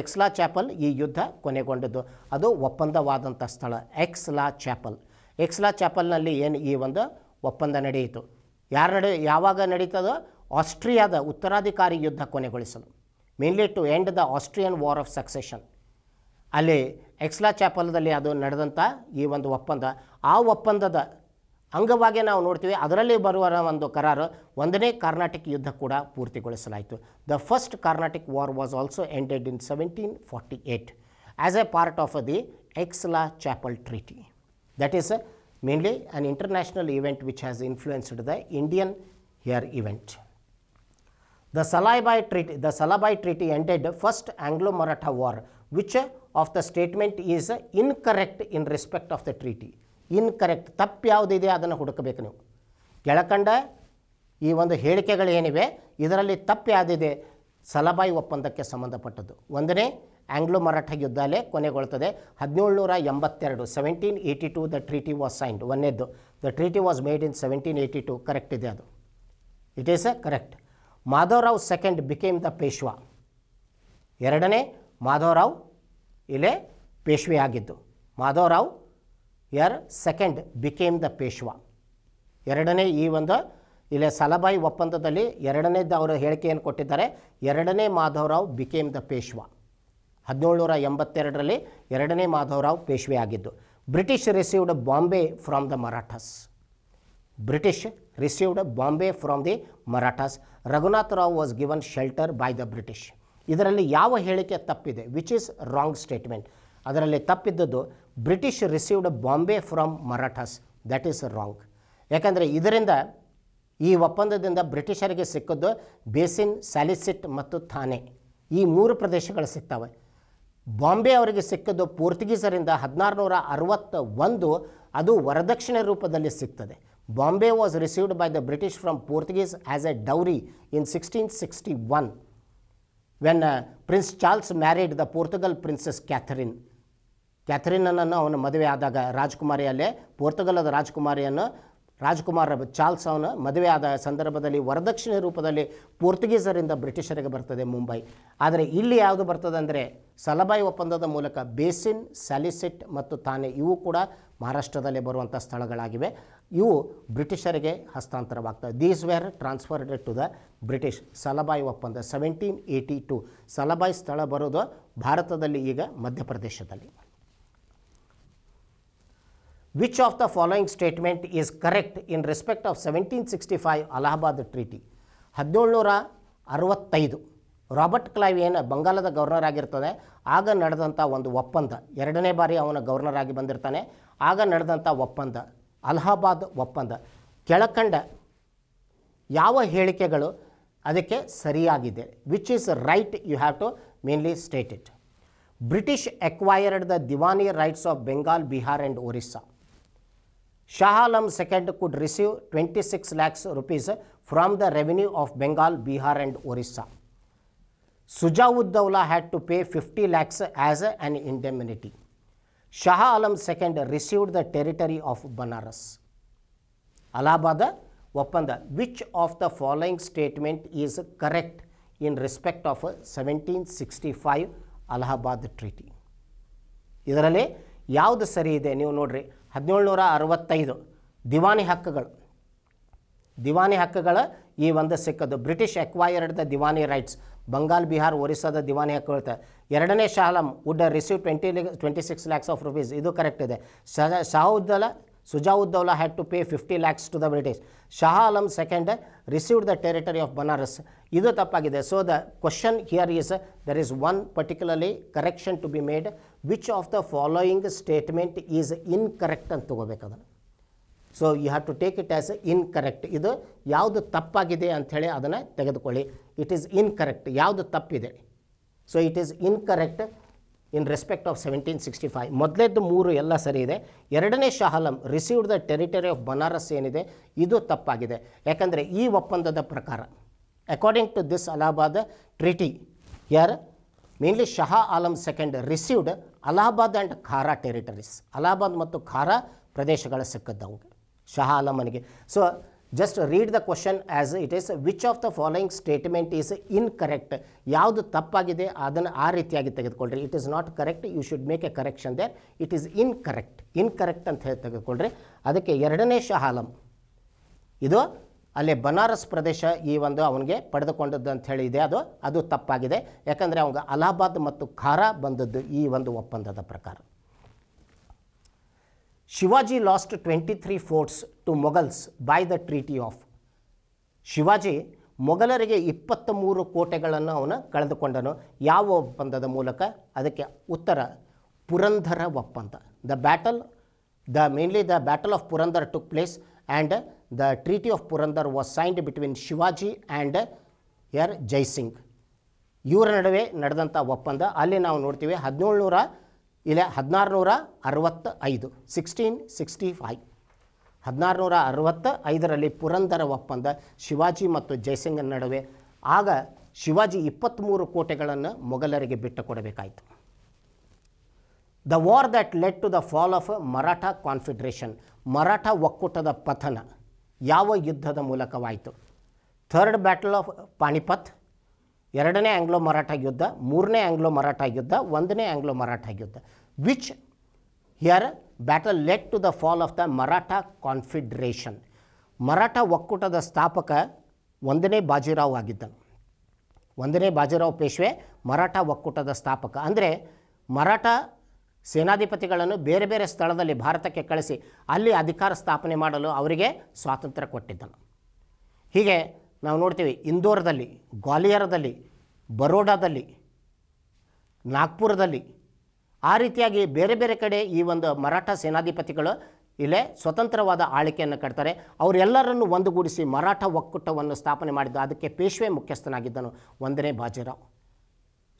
[SPEAKER 1] ಎಕ್ಸ್ಲಾ ಚಾಪಲ್ ಈ ಯುದ್ಧ ಕೊನೆಗೊಂಡದ್ದು ಅದು ಒಪ್ಪಂದವಾದಂಥ ಸ್ಥಳ ಎಕ್ಸ್ಲಾ ಚಾಪಲ್ ಎಕ್ಸ್ಲಾ ಚಾಪಲ್ನಲ್ಲಿ ಏನು ಈ ಒಂದು ಒಪ್ಪಂದ ನಡೆಯಿತು ಯಾರು ನಡೆ ಯಾವಾಗ ನಡೀತದೋ ಆಸ್ಟ್ರಿಯಾದ ಉತ್ತರಾಧಿಕಾರಿ ಯುದ್ಧ ಕೊನೆಗೊಳಿಸಲು mainly to end the Austrian war of succession ಅಲ್ಲಿ ಎಕ್ಸ್ಲಾ ಚಾಪಲ್ದಲ್ಲಿ ಅದು ನಡೆದಂಥ ಈ ಒಂದು ಒಪ್ಪಂದ ಆ ಒಪ್ಪಂದದ ಅಂಗವಾಗಿ ನಾವು ನೋಡ್ತೀವಿ ಅದರಲ್ಲಿ ಬರುವ ಒಂದು ಕರಾರು ಒಂದನೇ ಕಾರ್ನಾಟಿಕ್ ಯುದ್ಧ ಕೂಡ ಪೂರ್ತಿಗೊಳಿಸಲಾಯಿತು the first Carnatic war was also ended in seventeen forty eight as a part of the Aix-la-Chapelle treaty that is mainly an international event which has influenced the Indian here event the Salbai treaty the Salbai treaty ended first Anglo Maratha war which of the statement is incorrect in respect of the treaty incorrect ತಪ್ಪು ಯಾವುದಿದೆ ಅದನ್ನು ಹುಡುಕಬೇಕು ನೀವು ಕೆಳಕಂಡ ಈ ಒಂದು ಹೇಳಿಕೆಗಳು ಏನಿವೆ ಇದರಲ್ಲಿ ತಪ್ಪು ಯಾವುದಿದೆ ಸಲಬಾಯಿ ಒಪ್ಪಂದಕ್ಕೆ ಸಂಬಂಧಪಟ್ಟದ್ದು ಒಂದನೇ ಆಂಗ್ಲೋ ಮರಾಠ ಯುದ್ಧಾಲೆ ಕೊನೆಗೊಳ್ತದೆ ಹದಿನೇಳು ನೂರ ಎಂಬತ್ತೆರಡು seventeen eighty two the treaty was signed ಒಂದೇದ್ದು the treaty was made in seventeen eighty two correct ಇದೆ ಅದು it is a correct Madhavrao second became the Peshwa ಎರಡನೇ ಮಾಧವರಾವ್ ಇಲ್ಲೇ ಪೇಶ್ವೆ ಆಗಿದ್ದು ಮಾಧವರಾವ್ ಯಾರು ಸೆಕೆಂಡ್ ಬಿಕೇಮ್ ದ ಪೇಶ್ವಾ ಎರಡನೇ ಈ ಒಂದು ಇಲ್ಲಿ ಸಲಬಾಯಿ ಒಪ್ಪಂದದಲ್ಲಿ ಎರಡನೇದ ಅವರು ಹೇಳಿಕೆಯನ್ನು ಕೊಟ್ಟಿದ್ದಾರೆ ಎರಡನೇ ಮಾಧವರಾವ್ ಬಿಕೇಮ್ ದ ಪೇಶ್ವಾ ಹದಿನೇಳುನೂರ ಎಂಬತ್ತೆರಡರಲ್ಲಿ ಎರಡನೇ ಮಾಧವರಾವ್ ಪೇಶ್ವೆ ಆಗಿದ್ದು British received Bombay from the Marathas British received Bombay from the Marathas Raghunath Rao was given shelter by the British ಇದರಲ್ಲಿ ಯಾವ ಹೇಳಿಕೆ ತಪ್ಪಿದೆ ವಿಚ್ ಈಸ್ ರಾಂಗ್ ಸ್ಟೇಟ್ಮೆಂಟ್ ಅದರಲ್ಲಿ ತಪ್ಪಿದ್ದದ್ದು British received Bombay from Marathas that is wrong ಯಾಕಂದರೆ ಇದರಿಂದ ಈ ಒಪ್ಪಂದದಿಂದ ಬ್ರಿಟಿಷರಿಗೆ ಸಿಕ್ಕದ್ದು ಬೇಸಿನ್ ಸ್ಯಾಲಿಸಿಟ್ ಮತ್ತು ಥಾನೆ ಈ ಮೂರು ಪ್ರದೇಶಗಳು ಸಿಗ್ತವೆ ಬಾಂಬೆ ಅವರಿಗೆ ಸಿಕ್ಕದ್ದು ಪೋರ್ಚುಗೀಸರಿಂದ ಹದಿನಾರುನೂರ ಅರವತ್ತ ಒಂದು ಅದು ವರದಕ್ಷಿಣೆ ರೂಪದಲ್ಲಿ ಸಿಗ್ತದೆ Bombay was received by the British from Portuguese as a dowry in sixteen sixty one when prince Charles married the Portugal princess Catherine ಕ್ಯಾಥರಿನನ್ನು ಅವನು ಮದುವೆ ಆದಾಗ ರಾಜಕುಮಾರಿಯಲ್ಲೇ ಪೋರ್ತುಗಲದ ರಾಜಕುಮಾರಿಯನ್ನು ರಾಜ್ಕುಮಾರ ಚಾರ್ಲ್ಸ್ ಅವನ ಮದುವೆ ಆದ ಸಂದರ್ಭದಲ್ಲಿ ವರದಕ್ಷಿಣೆ ರೂಪದಲ್ಲಿ ಪೋರ್ತುಗೀಸರಿಂದ ಬ್ರಿಟಿಷರಿಗೆ ಬರ್ತದೆ ಮುಂಬೈ ಆದರೆ ಇಲ್ಲಿ ಯಾವುದು ಬರ್ತದೆ ಅಂದರೆ ಸಲಬಾಯಿ ಒಪ್ಪಂದದ ಮೂಲಕ ಬೇಸಿನ್ ಸ್ಯಾಲಿಸಿಟ್ ಮತ್ತು ತಾನೆ ಇವು ಕೂಡ ಮಹಾರಾಷ್ಟ್ರದಲ್ಲಿ ಬರುವಂಥ ಸ್ಥಳಗಳಾಗಿವೆ ಇವು ಬ್ರಿಟಿಷರಿಗೆ ಹಸ್ತಾಂತರವಾಗ್ತವೆ these were transferred to the British Salbai ಒಪ್ಪಂದ ಸೆವೆಂಟೀನ್ ಏಯ್ಟಿ ಟು ಸಲಬಾಯಿ ಸ್ಥಳ ಬರೋದು ಭಾರತದಲ್ಲಿ ಈಗ ಮಧ್ಯಪ್ರದೇಶದಲ್ಲಿ which of the following statement is correct in respect of 1765 Allahabad treaty ಹದಿನೇಳುನೂರ ಅರವತ್ತೈದು ರಾಬರ್ಟ್ ಕ್ಲೈವ್ ಏನು ಬಂಗಾಲದ ಗವರ್ನರ್ ಆಗಿರ್ತದೆ ಆಗ ನಡೆದಂಥ ಒಂದು ಒಪ್ಪಂದ ಎರಡನೇ ಬಾರಿ ಅವನ ಗವರ್ನರ್ ಆಗಿ ಬಂದಿರ್ತಾನೆ ಆಗ ನಡೆದಂಥ ಒಪ್ಪಂದ ಅಲಹಾಬಾದ್ ಒಪ್ಪಂದ ಕೆಳಕಂಡ ಯಾವ ಹೇಳಿಕೆಗಳು ಅದಕ್ಕೆ ಸರಿಯಾಗಿದೆ which is right you have to mainly state it British acquired the diwani rights of Bengal Bihar and Orissa Shah Alam II could receive 26 lakhs rupees from the revenue of Bengal, Bihar and Orissa. Sujaud had to pay 50 lakhs as an indemnity. Shah Alam II received the territory of Banaras. Allahabad Oppanda, which of the following statement is correct in respect of 1765 Allahabad Treaty? ಇದರಲ್ಲಿ ಯಾವುದು ಸರಿ ಇದೆ ನೀವು ನೋಡ್ರಿ ಹದಿನೇಳುನೂರ ಅರವತ್ತೈದು ದಿವಾನಿ ಹಕ್ಕುಗಳು ದಿವಾನಿ ಹಕ್ಕುಗಳ ಈ ಒಂದು ಸಿಕ್ಕದು British acquired the diwani rights Bengal Bihar ಒರಿಸ್ಸಾದ ದಿವಾನಿ ಹಕ್ಕುಗಳ ಎರಡನೇ Shah Alam would receive twenty twenty six lakhs of rupees ಇದು ಕರೆಕ್ಟ್ ಇದೆ ಸಹ ಶಹೌದ್ದಲ Uddaula had to pay fifty lakhs to the British Shah Alam second received the territory of Banaras ಇದು ತಪ್ಪಾಗಿದೆ so the question here is there is one particularly correction to be made which of the following statement is incorrect ಅಂತ ತಗೋಬೇಕು ಅದನ್ನು so you have to take it as incorrect ಇದು ಯಾವುದು ತಪ್ಪಾಗಿದೆ ಅಂಥೇಳಿ ಅದನ್ನು ತೆಗೆದುಕೊಳ್ಳಿ ಇಟ್ ಈಸ್ ಇನ್ಕರೆಕ್ಟ್ ಯಾವುದು ತಪ್ಪಿದೆ so it is incorrect in respect of seventeen sixty five ಮೊದಲೇದ್ದು ಮೂರು ಎಲ್ಲ ಸರಿ ಇದೆ ಎರಡನೇ Shah Alam received the territory of Banaras ಏನಿದೆ ಇದು ತಪ್ಪಾಗಿದೆ ಯಾಕಂದರೆ ಈ ಒಪ್ಪಂದದ ಪ್ರಕಾರ according to this Allahabad treaty ಯಾರ್ mainly Shah Alam second received Allahabad and Kara territories Allahabad ಮತ್ತು ಖಾರಾ ಪ್ರದೇಶಗಳ ಸಿಕ್ಕದ್ದು ಅವ್ಗೆ ಶಹಾ ಆಲಮನಿಗೆ so just read the question as it is which of the following statement is in incorrect ಯಾವುದು ತಪ್ಪಾಗಿದೆ ಅದನ್ನು ಆ ರೀತಿಯಾಗಿ ತೆಗೆದುಕೊಳ್ಳ್ರಿ it is not correct you should make a correction there it is in incorrect incorrect ಅಂತ ಹೇಳಿ ತೆಗೆದುಕೊಳ್ಳ್ರಿ ಅದಕ್ಕೆ ಎರಡನೇ ಶಹಾಲಂ ಇದು ಅಲ್ಲಿ ಬನಾರಸ್ ಪ್ರದೇಶ ಈ ಒಂದು ಅವನಿಗೆ ಪಡೆದುಕೊಂಡದ್ದು ಅಂತ ಹೇಳಿದೆ ಅದು ಅದು ತಪ್ಪಾಗಿದೆ ಯಾಕಂದರೆ ಅವನಿಗೆ ಅಲಹಾಬಾದ್ ಮತ್ತು ಖಾರಾ ಬಂದದ್ದು ಈ ಒಂದು ಒಪ್ಪಂದದ ಪ್ರಕಾರ Shivaji lost twenty three forts to Mughals by the treaty of Shivaji ಮೊಘಲರಿಗೆ ಇಪ್ಪತ್ತ ಮೂರು ಕೋಟೆಗಳನ್ನು ಅವನು ಕಳೆದುಕೊಂಡನು ಯಾವ ಒಪ್ಪಂದದ ಮೂಲಕ ಅದಕ್ಕೆ ಉತ್ತರ ಪುರಂದರ ಒಪ್ಪಂದ the battle the mainly the battle of Purandar took place and the treaty of Purandar was signed between Shivaji and ಯರ್ ಜೈಸಿಂಗ್ ಇವರ ನಡುವೆ ನಡೆದಂಥ ಒಪ್ಪಂದ ಅಲ್ಲಿ ನಾವು ನೋಡ್ತೀವಿ ಹದಿನೇಳು ನೂರ ಇಲ್ಲ ಹದಿನಾರು ನೂರ ಅರವತ್ತ ಐದು ಸಿಕ್ಸ್ಟೀನ್ ಸಿಕ್ಸ್ಟಿ ಫೈವ್ ಹದಿನಾರುನೂರ ಅರವತ್ತ ಐದರಲ್ಲಿ ಪುರಂದರ ಒಪ್ಪಂದ ಶಿವಾಜಿ ಮತ್ತು ಜಯಸಿಂಗನ ನಡುವೆ ಆಗ ಶಿವಾಜಿ ಇಪ್ಪತ್ತ್ಮೂರು ಕೋಟೆಗಳನ್ನು ಮೊಘಲರಿಗೆ ಬಿಟ್ಟುಕೊಡಬೇಕಾಯಿತು the war that led to the fall of Maratha confederation Maratha ಒಕ್ಕೂಟದ ಪತನ ಯಾವ ಯುದ್ಧದ ಮೂಲಕವಾಯಿತು ಥರ್ಡ್ ಬ್ಯಾಟಲ್ ಆಫ್ ಪಾಣಿಪತ್ ಎರಡನೇ ಆಂಗ್ಲೋ ಮರಾಠ ಯುದ್ಧ ಮೂರನೇ ಆಂಗ್ಲೋ ಮರಾಠ ಯುದ್ಧ ಒಂದನೇ ಆಂಗ್ಲೋ ಮರಾಠ ಯುದ್ಧ which here battle led to the fall of the Maratha confederation Maratha ಒಕ್ಕೂಟದ ಸ್ಥಾಪಕ ಒಂದನೇ ಬಾಜಿರಾವ್ ಆಗಿದ್ದನು ಒಂದನೇ ಬಾಜಿರಾವ್ ಪೇಶ್ವೆ ಮರಾಠ ಒಕ್ಕೂಟದ ಸ್ಥಾಪಕ ಅಂದರೆ ಮರಾಠ ಸೇನಾಧಿಪತಿಗಳನ್ನು ಬೇರೆ ಬೇರೆ ಸ್ಥಳದಲ್ಲಿ ಭಾರತಕ್ಕೆ ಕಳಿಸಿ ಅಲ್ಲಿ ಅಧಿಕಾರ ಸ್ಥಾಪನೆ ಮಾಡಲು ಅವರಿಗೆ ಸ್ವಾತಂತ್ರ್ಯ ಕೊಟ್ಟಿದ್ದನು ಹೀಗೆ ನಾವು ನೋಡ್ತೀವಿ ಇಂದೋರದಲ್ಲಿ ಗ್ವಾಲಿಯರದಲ್ಲಿ ಬರೋಡಾದಲ್ಲಿ ನಾಗ್ಪುರದಲ್ಲಿ ಆ ರೀತಿಯಾಗಿ ಬೇರೆ ಬೇರೆ ಕಡೆ ಈ ಒಂದು ಮರಾಠ ಸೇನಾಧಿಪತಿಗಳು ಇಲ್ಲೇ ಸ್ವತಂತ್ರವಾದ ಆಳಿಕೆಯನ್ನು ಕಟ್ತಾರೆ ಅವರೆಲ್ಲರನ್ನು ಒಂದುಗೂಡಿಸಿ ಮರಾಠ ಒಕ್ಕೂಟವನ್ನು ಸ್ಥಾಪನೆ ಮಾಡಿದ್ದು ಅದಕ್ಕೆ ಪೇಶ್ವೆ ಮುಖ್ಯಸ್ಥನಾಗಿದ್ದನು ಒಂದನೇ Bajirao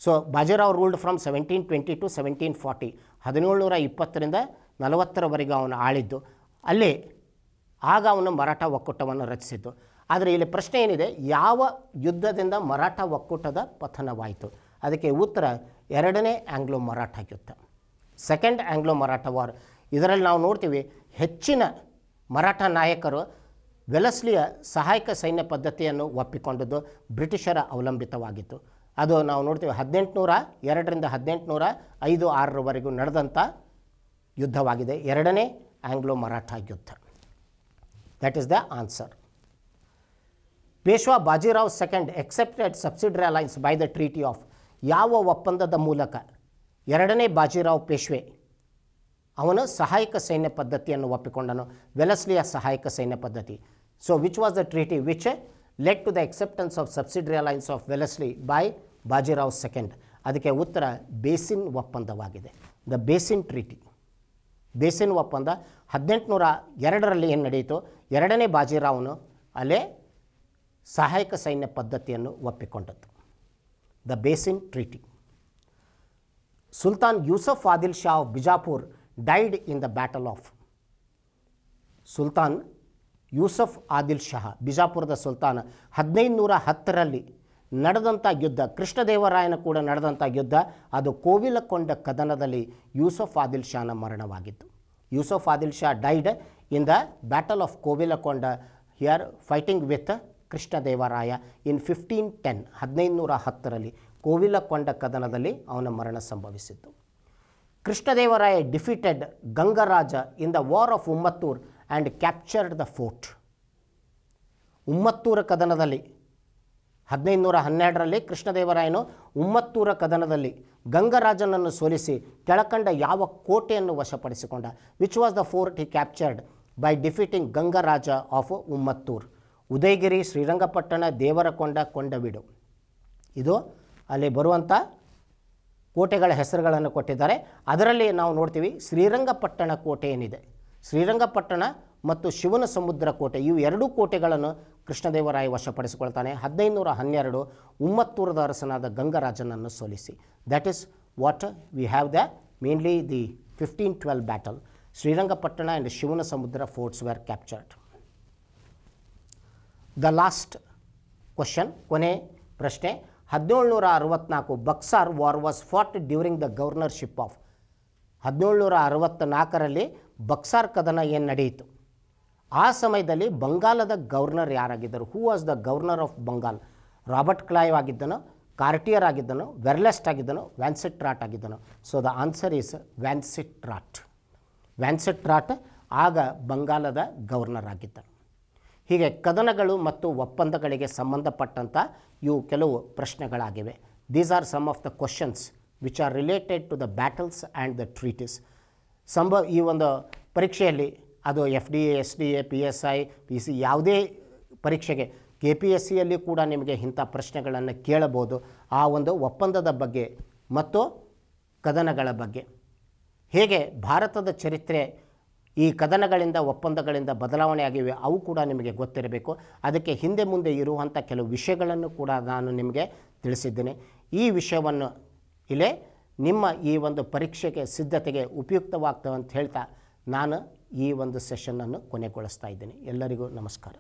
[SPEAKER 1] so Bajirao ruled from seventeen twenty to seventeen forty ಹದಿನೇಳುನೂರ ಇಪ್ಪತ್ತರಿಂದ ನಲವತ್ತರವರೆಗೆ ಅವನು ಆಳಿದ್ದು ಅಲ್ಲಿ ಆಗ ಅವನು ಮರಾಠ ಒಕ್ಕೂಟವನ್ನು ರಚಿಸಿದ್ದು ಆದರೆ ಇಲ್ಲಿ ಪ್ರಶ್ನೆ ಏನಿದೆ ಯಾವ ಯುದ್ಧದಿಂದ ಮರಾಠ ಒಕ್ಕೂಟದ ಪತನವಾಯಿತು ಅದಕ್ಕೆ ಉತ್ತರ ಎರಡನೇ ಆಂಗ್ಲೋ ಮರಾಠ ಯುದ್ಧ ಸೆಕೆಂಡ್ ಆಂಗ್ಲೋ ಮರಾಠ ವಾರ್ ಇದರಲ್ಲಿ ನಾವು ನೋಡ್ತೀವಿ ಹೆಚ್ಚಿನ ಮರಾಠ ನಾಯಕರು ವೆಲಸ್ಲಿಯ ಸಹಾಯಕ ಸೈನ್ಯ ಪದ್ಧತಿಯನ್ನು ಒಪ್ಪಿಕೊಂಡದ್ದು ಬ್ರಿಟಿಷರ ಅವಲಂಬಿತವಾಗಿತ್ತು ಅದು ನಾವು ನೋಡ್ತೀವಿ ಹದಿನೆಂಟುನೂರ ಎರಡರಿಂದ ಹದಿನೆಂಟುನೂರ ಐದು ಆರರವರೆಗೂ ನಡೆದಂಥ ಯುದ್ಧವಾಗಿದೆ ಎರಡನೇ ಆಂಗ್ಲೋ ಮರಾಠ ಯುದ್ಧ that is the answer Peshwa Bajirao second accepted subsidiary alliance by the treaty of ಯಾವ ಒಪ್ಪಂದದ ಮೂಲಕ ಎರಡನೇ ಬಾಜಿರಾವ್ ಪೇಶ್ವೆ ಅವನು ಸಹಾಯಕ ಸೈನ್ಯ ಪದ್ಧತಿಯನ್ನು ಒಪ್ಪಿಕೊಂಡನು ವೆಲಸ್ಲಿಯ ಸಹಾಯಕ ಸೈನ್ಯ ಪದ್ಧತಿ so which was the treaty which led to the acceptance of subsidiary alliance of Wellesley by Bajirao second ಅದಕ್ಕೆ ಉತ್ತರ ಬೇಸಿನ್ ಒಪ್ಪಂದವಾಗಿದೆ ದ ಬೇಸಿನ್ ಟ್ರೀಟಿ ಬೇಸಿನ್ ಒಪ್ಪಂದ ಹದಿನೆಂಟುನೂರ ಎರಡರಲ್ಲಿ ಏನು ನಡೆಯಿತು ಎರಡನೇ ಬಾಜಿರಾವ್ನು ಅಲ್ಲೇ ಸಹಾಯಕ ಸೈನ್ಯ ಪದ್ಧತಿಯನ್ನು ಒಪ್ಪಿಕೊಂಡದ್ದು the Bassein treaty sultan Yusuf Adil Shah of Bijapur died in the Battle of ಸುಲ್ತಾನ್ ಯೂಸಫ್ ಆದಿಲ್ ಶಹ ಬಿಜಾಪುರದ ಸುಲ್ತಾನ ಹದಿನೈದುನೂರ ಹತ್ತರಲ್ಲಿ ನಡೆದಂಥ ಯುದ್ಧ ಕೃಷ್ಣದೇವರಾಯನ ಕೂಡ ನಡೆದಂಥ ಯುದ್ಧ ಅದು ಕೋವಿಲಕೊಂಡ ಕದನದಲ್ಲಿ ಯೂಸಫ್ ಆದಿಲ್ ಶಾನ ಮರಣವಾಗಿತ್ತು Yusuf Adil Shah died in the battle of Kovilakonda here fighting with Krishnadevaraya in fifteen ten ಹದಿನೈದುನೂರ ಹತ್ತರಲ್ಲಿ ಕೋವಿಲಕೊಂಡ ಕದನದಲ್ಲಿ ಅವನ ಮರಣ ಸಂಭವಿಸಿತ್ತು Krishnadevaraya defeated Gangaraja in the war of Ummatur and captured the fort ಉಮ್ಮತ್ತೂರ ಕದನದಲ್ಲಿ ಹದಿನೈದುನೂರ ಹನ್ನೆರಡರಲ್ಲಿ ಕೃಷ್ಣದೇವರಾಯನು ಉಮ್ಮತ್ತೂರ ಕದನದಲ್ಲಿ ಗಂಗರಾಜನನ್ನು ಸೋಲಿಸಿ ಕೆಳಕಂಡ ಯಾವ ಕೋಟೆಯನ್ನು ವಶಪಡಿಸಿಕೊಂಡ which was the fort he captured by defeating Gangaraja of Ummatur Udayagiri Srirangapatna Devarakonda Kondavidu ಇದು ಅಲ್ಲಿ ಬರುವಂಥ ಕೋಟೆಗಳ ಹೆಸರುಗಳನ್ನು ಕೊಟ್ಟಿದ್ದಾರೆ ಅದರಲ್ಲಿ ನಾವು ನೋಡ್ತೀವಿ ಶ್ರೀರಂಗಪಟ್ಟಣ ಕೋಟೆ ಏನಿದೆ ಶ್ರೀರಂಗಪಟ್ಟಣ ಮತ್ತು ಶಿವನ ಸಮುದ್ರ ಕೋಟೆ ಇವು ಎರಡೂ ಕೋಟೆಗಳನ್ನು ಕೃಷ್ಣದೇವರಾಯ ವಶಪಡಿಸಿಕೊಳ್ತಾನೆ ಹದಿನೈದುನೂರ ಹನ್ನೆರಡು ಉಮ್ಮತ್ತೂರದ ಅರಸನಾದ ಗಂಗರಾಜನನ್ನು ಸೋಲಿಸಿ that is what we have the mainly the fifteen twelve battle Srirangapatna and Shivanasamudra forts were captured the last question ಕೊನೆ ಪ್ರಶ್ನೆ ಹದಿನೇಳುನೂರ ಅರವತ್ತ್ನಾಲ್ಕು Buxar war was fought during the governorship of ಹದಿನೇಳುನೂರ ಅರವತ್ತ್ನಾಲ್ಕರಲ್ಲಿ ಬಕ್ಸಾರ್ ಕದನ ಏನು ನಡೆಯಿತು ಆ ಸಮಯದಲ್ಲಿ ಬಂಗಾಲದ ಗವರ್ನರ್ ಯಾರಾಗಿದ್ದರು who was the governor of Bengal Robert Clive ಆಗಿದ್ದನು ಕಾರ್ಟಿಯರ್ ಆಗಿದ್ದನು ವೆರ್ಲೆಸ್ಟ್ ಆಗಿದ್ದನು ವ್ಯಾನ್ಸೆಟ್ರಾಟ್ ಆಗಿದ್ದನು so the answer is Vansittart Vansittart ಆಗ ಬಂಗಾಲದ ಗವರ್ನರ್ ಆಗಿದ್ದನು ಹೀಗೆ ಕದನಗಳು ಮತ್ತು ಒಪ್ಪಂದಗಳಿಗೆ ಸಂಬಂಧಪಟ್ಟಂಥ ಇವು ಕೆಲವು ಪ್ರಶ್ನೆಗಳಾಗಿವೆ these are some of the questions which are related to the battles and the treaties ಸಂಭವ ಈ ಒಂದು ಪರೀಕ್ಷೆಯಲ್ಲಿ ಅದು F D A S D A P S I P C ಯಾವುದೇ ಪರೀಕ್ಷೆಗೆ ಕೆ ಪಿ ಎಸ್ ಸಿಯಲ್ಲಿ ಕೂಡ ನಿಮಗೆ ಇಂಥ ಪ್ರಶ್ನೆಗಳನ್ನು ಕೇಳಬಹುದು ಆ ಒಂದು ಒಪ್ಪಂದದ ಬಗ್ಗೆ ಮತ್ತು ಕದನಗಳ ಬಗ್ಗೆ ಹೇಗೆ ಭಾರತದ ಚರಿತ್ರೆ ಈ ಕದನಗಳಿಂದ ಒಪ್ಪಂದಗಳಿಂದ ಬದಲಾವಣೆ ಆಗಿವೆ ಅವು ಕೂಡ ನಿಮಗೆ ಗೊತ್ತಿರಬೇಕು ಅದಕ್ಕೆ ಹಿಂದೆ ಮುಂದೆ ಇರುವಂಥ ಕೆಲವು ವಿಷಯಗಳನ್ನು ಕೂಡ ನಾನು ನಿಮಗೆ ತಿಳಿಸಿದ್ದೇನೆ ಈ ವಿಷಯವನ್ನು ಇಲ್ಲೇ ನಿಮ್ಮ ಈ ಒಂದು ಪರೀಕ್ಷೆಗೆ ಸಿದ್ಧತೆಗೆ ಉಪಯುಕ್ತವಾಗ್ತವೆ ಅಂತ ಹೇಳ್ತಾ ನಾನು ಈ ಒಂದು ಸೆಷನ್ನನ್ನು ಕೊನೆಗೊಳಿಸ್ತಾ ಇದ್ದೀನಿ ಎಲ್ಲರಿಗೂ ನಮಸ್ಕಾರ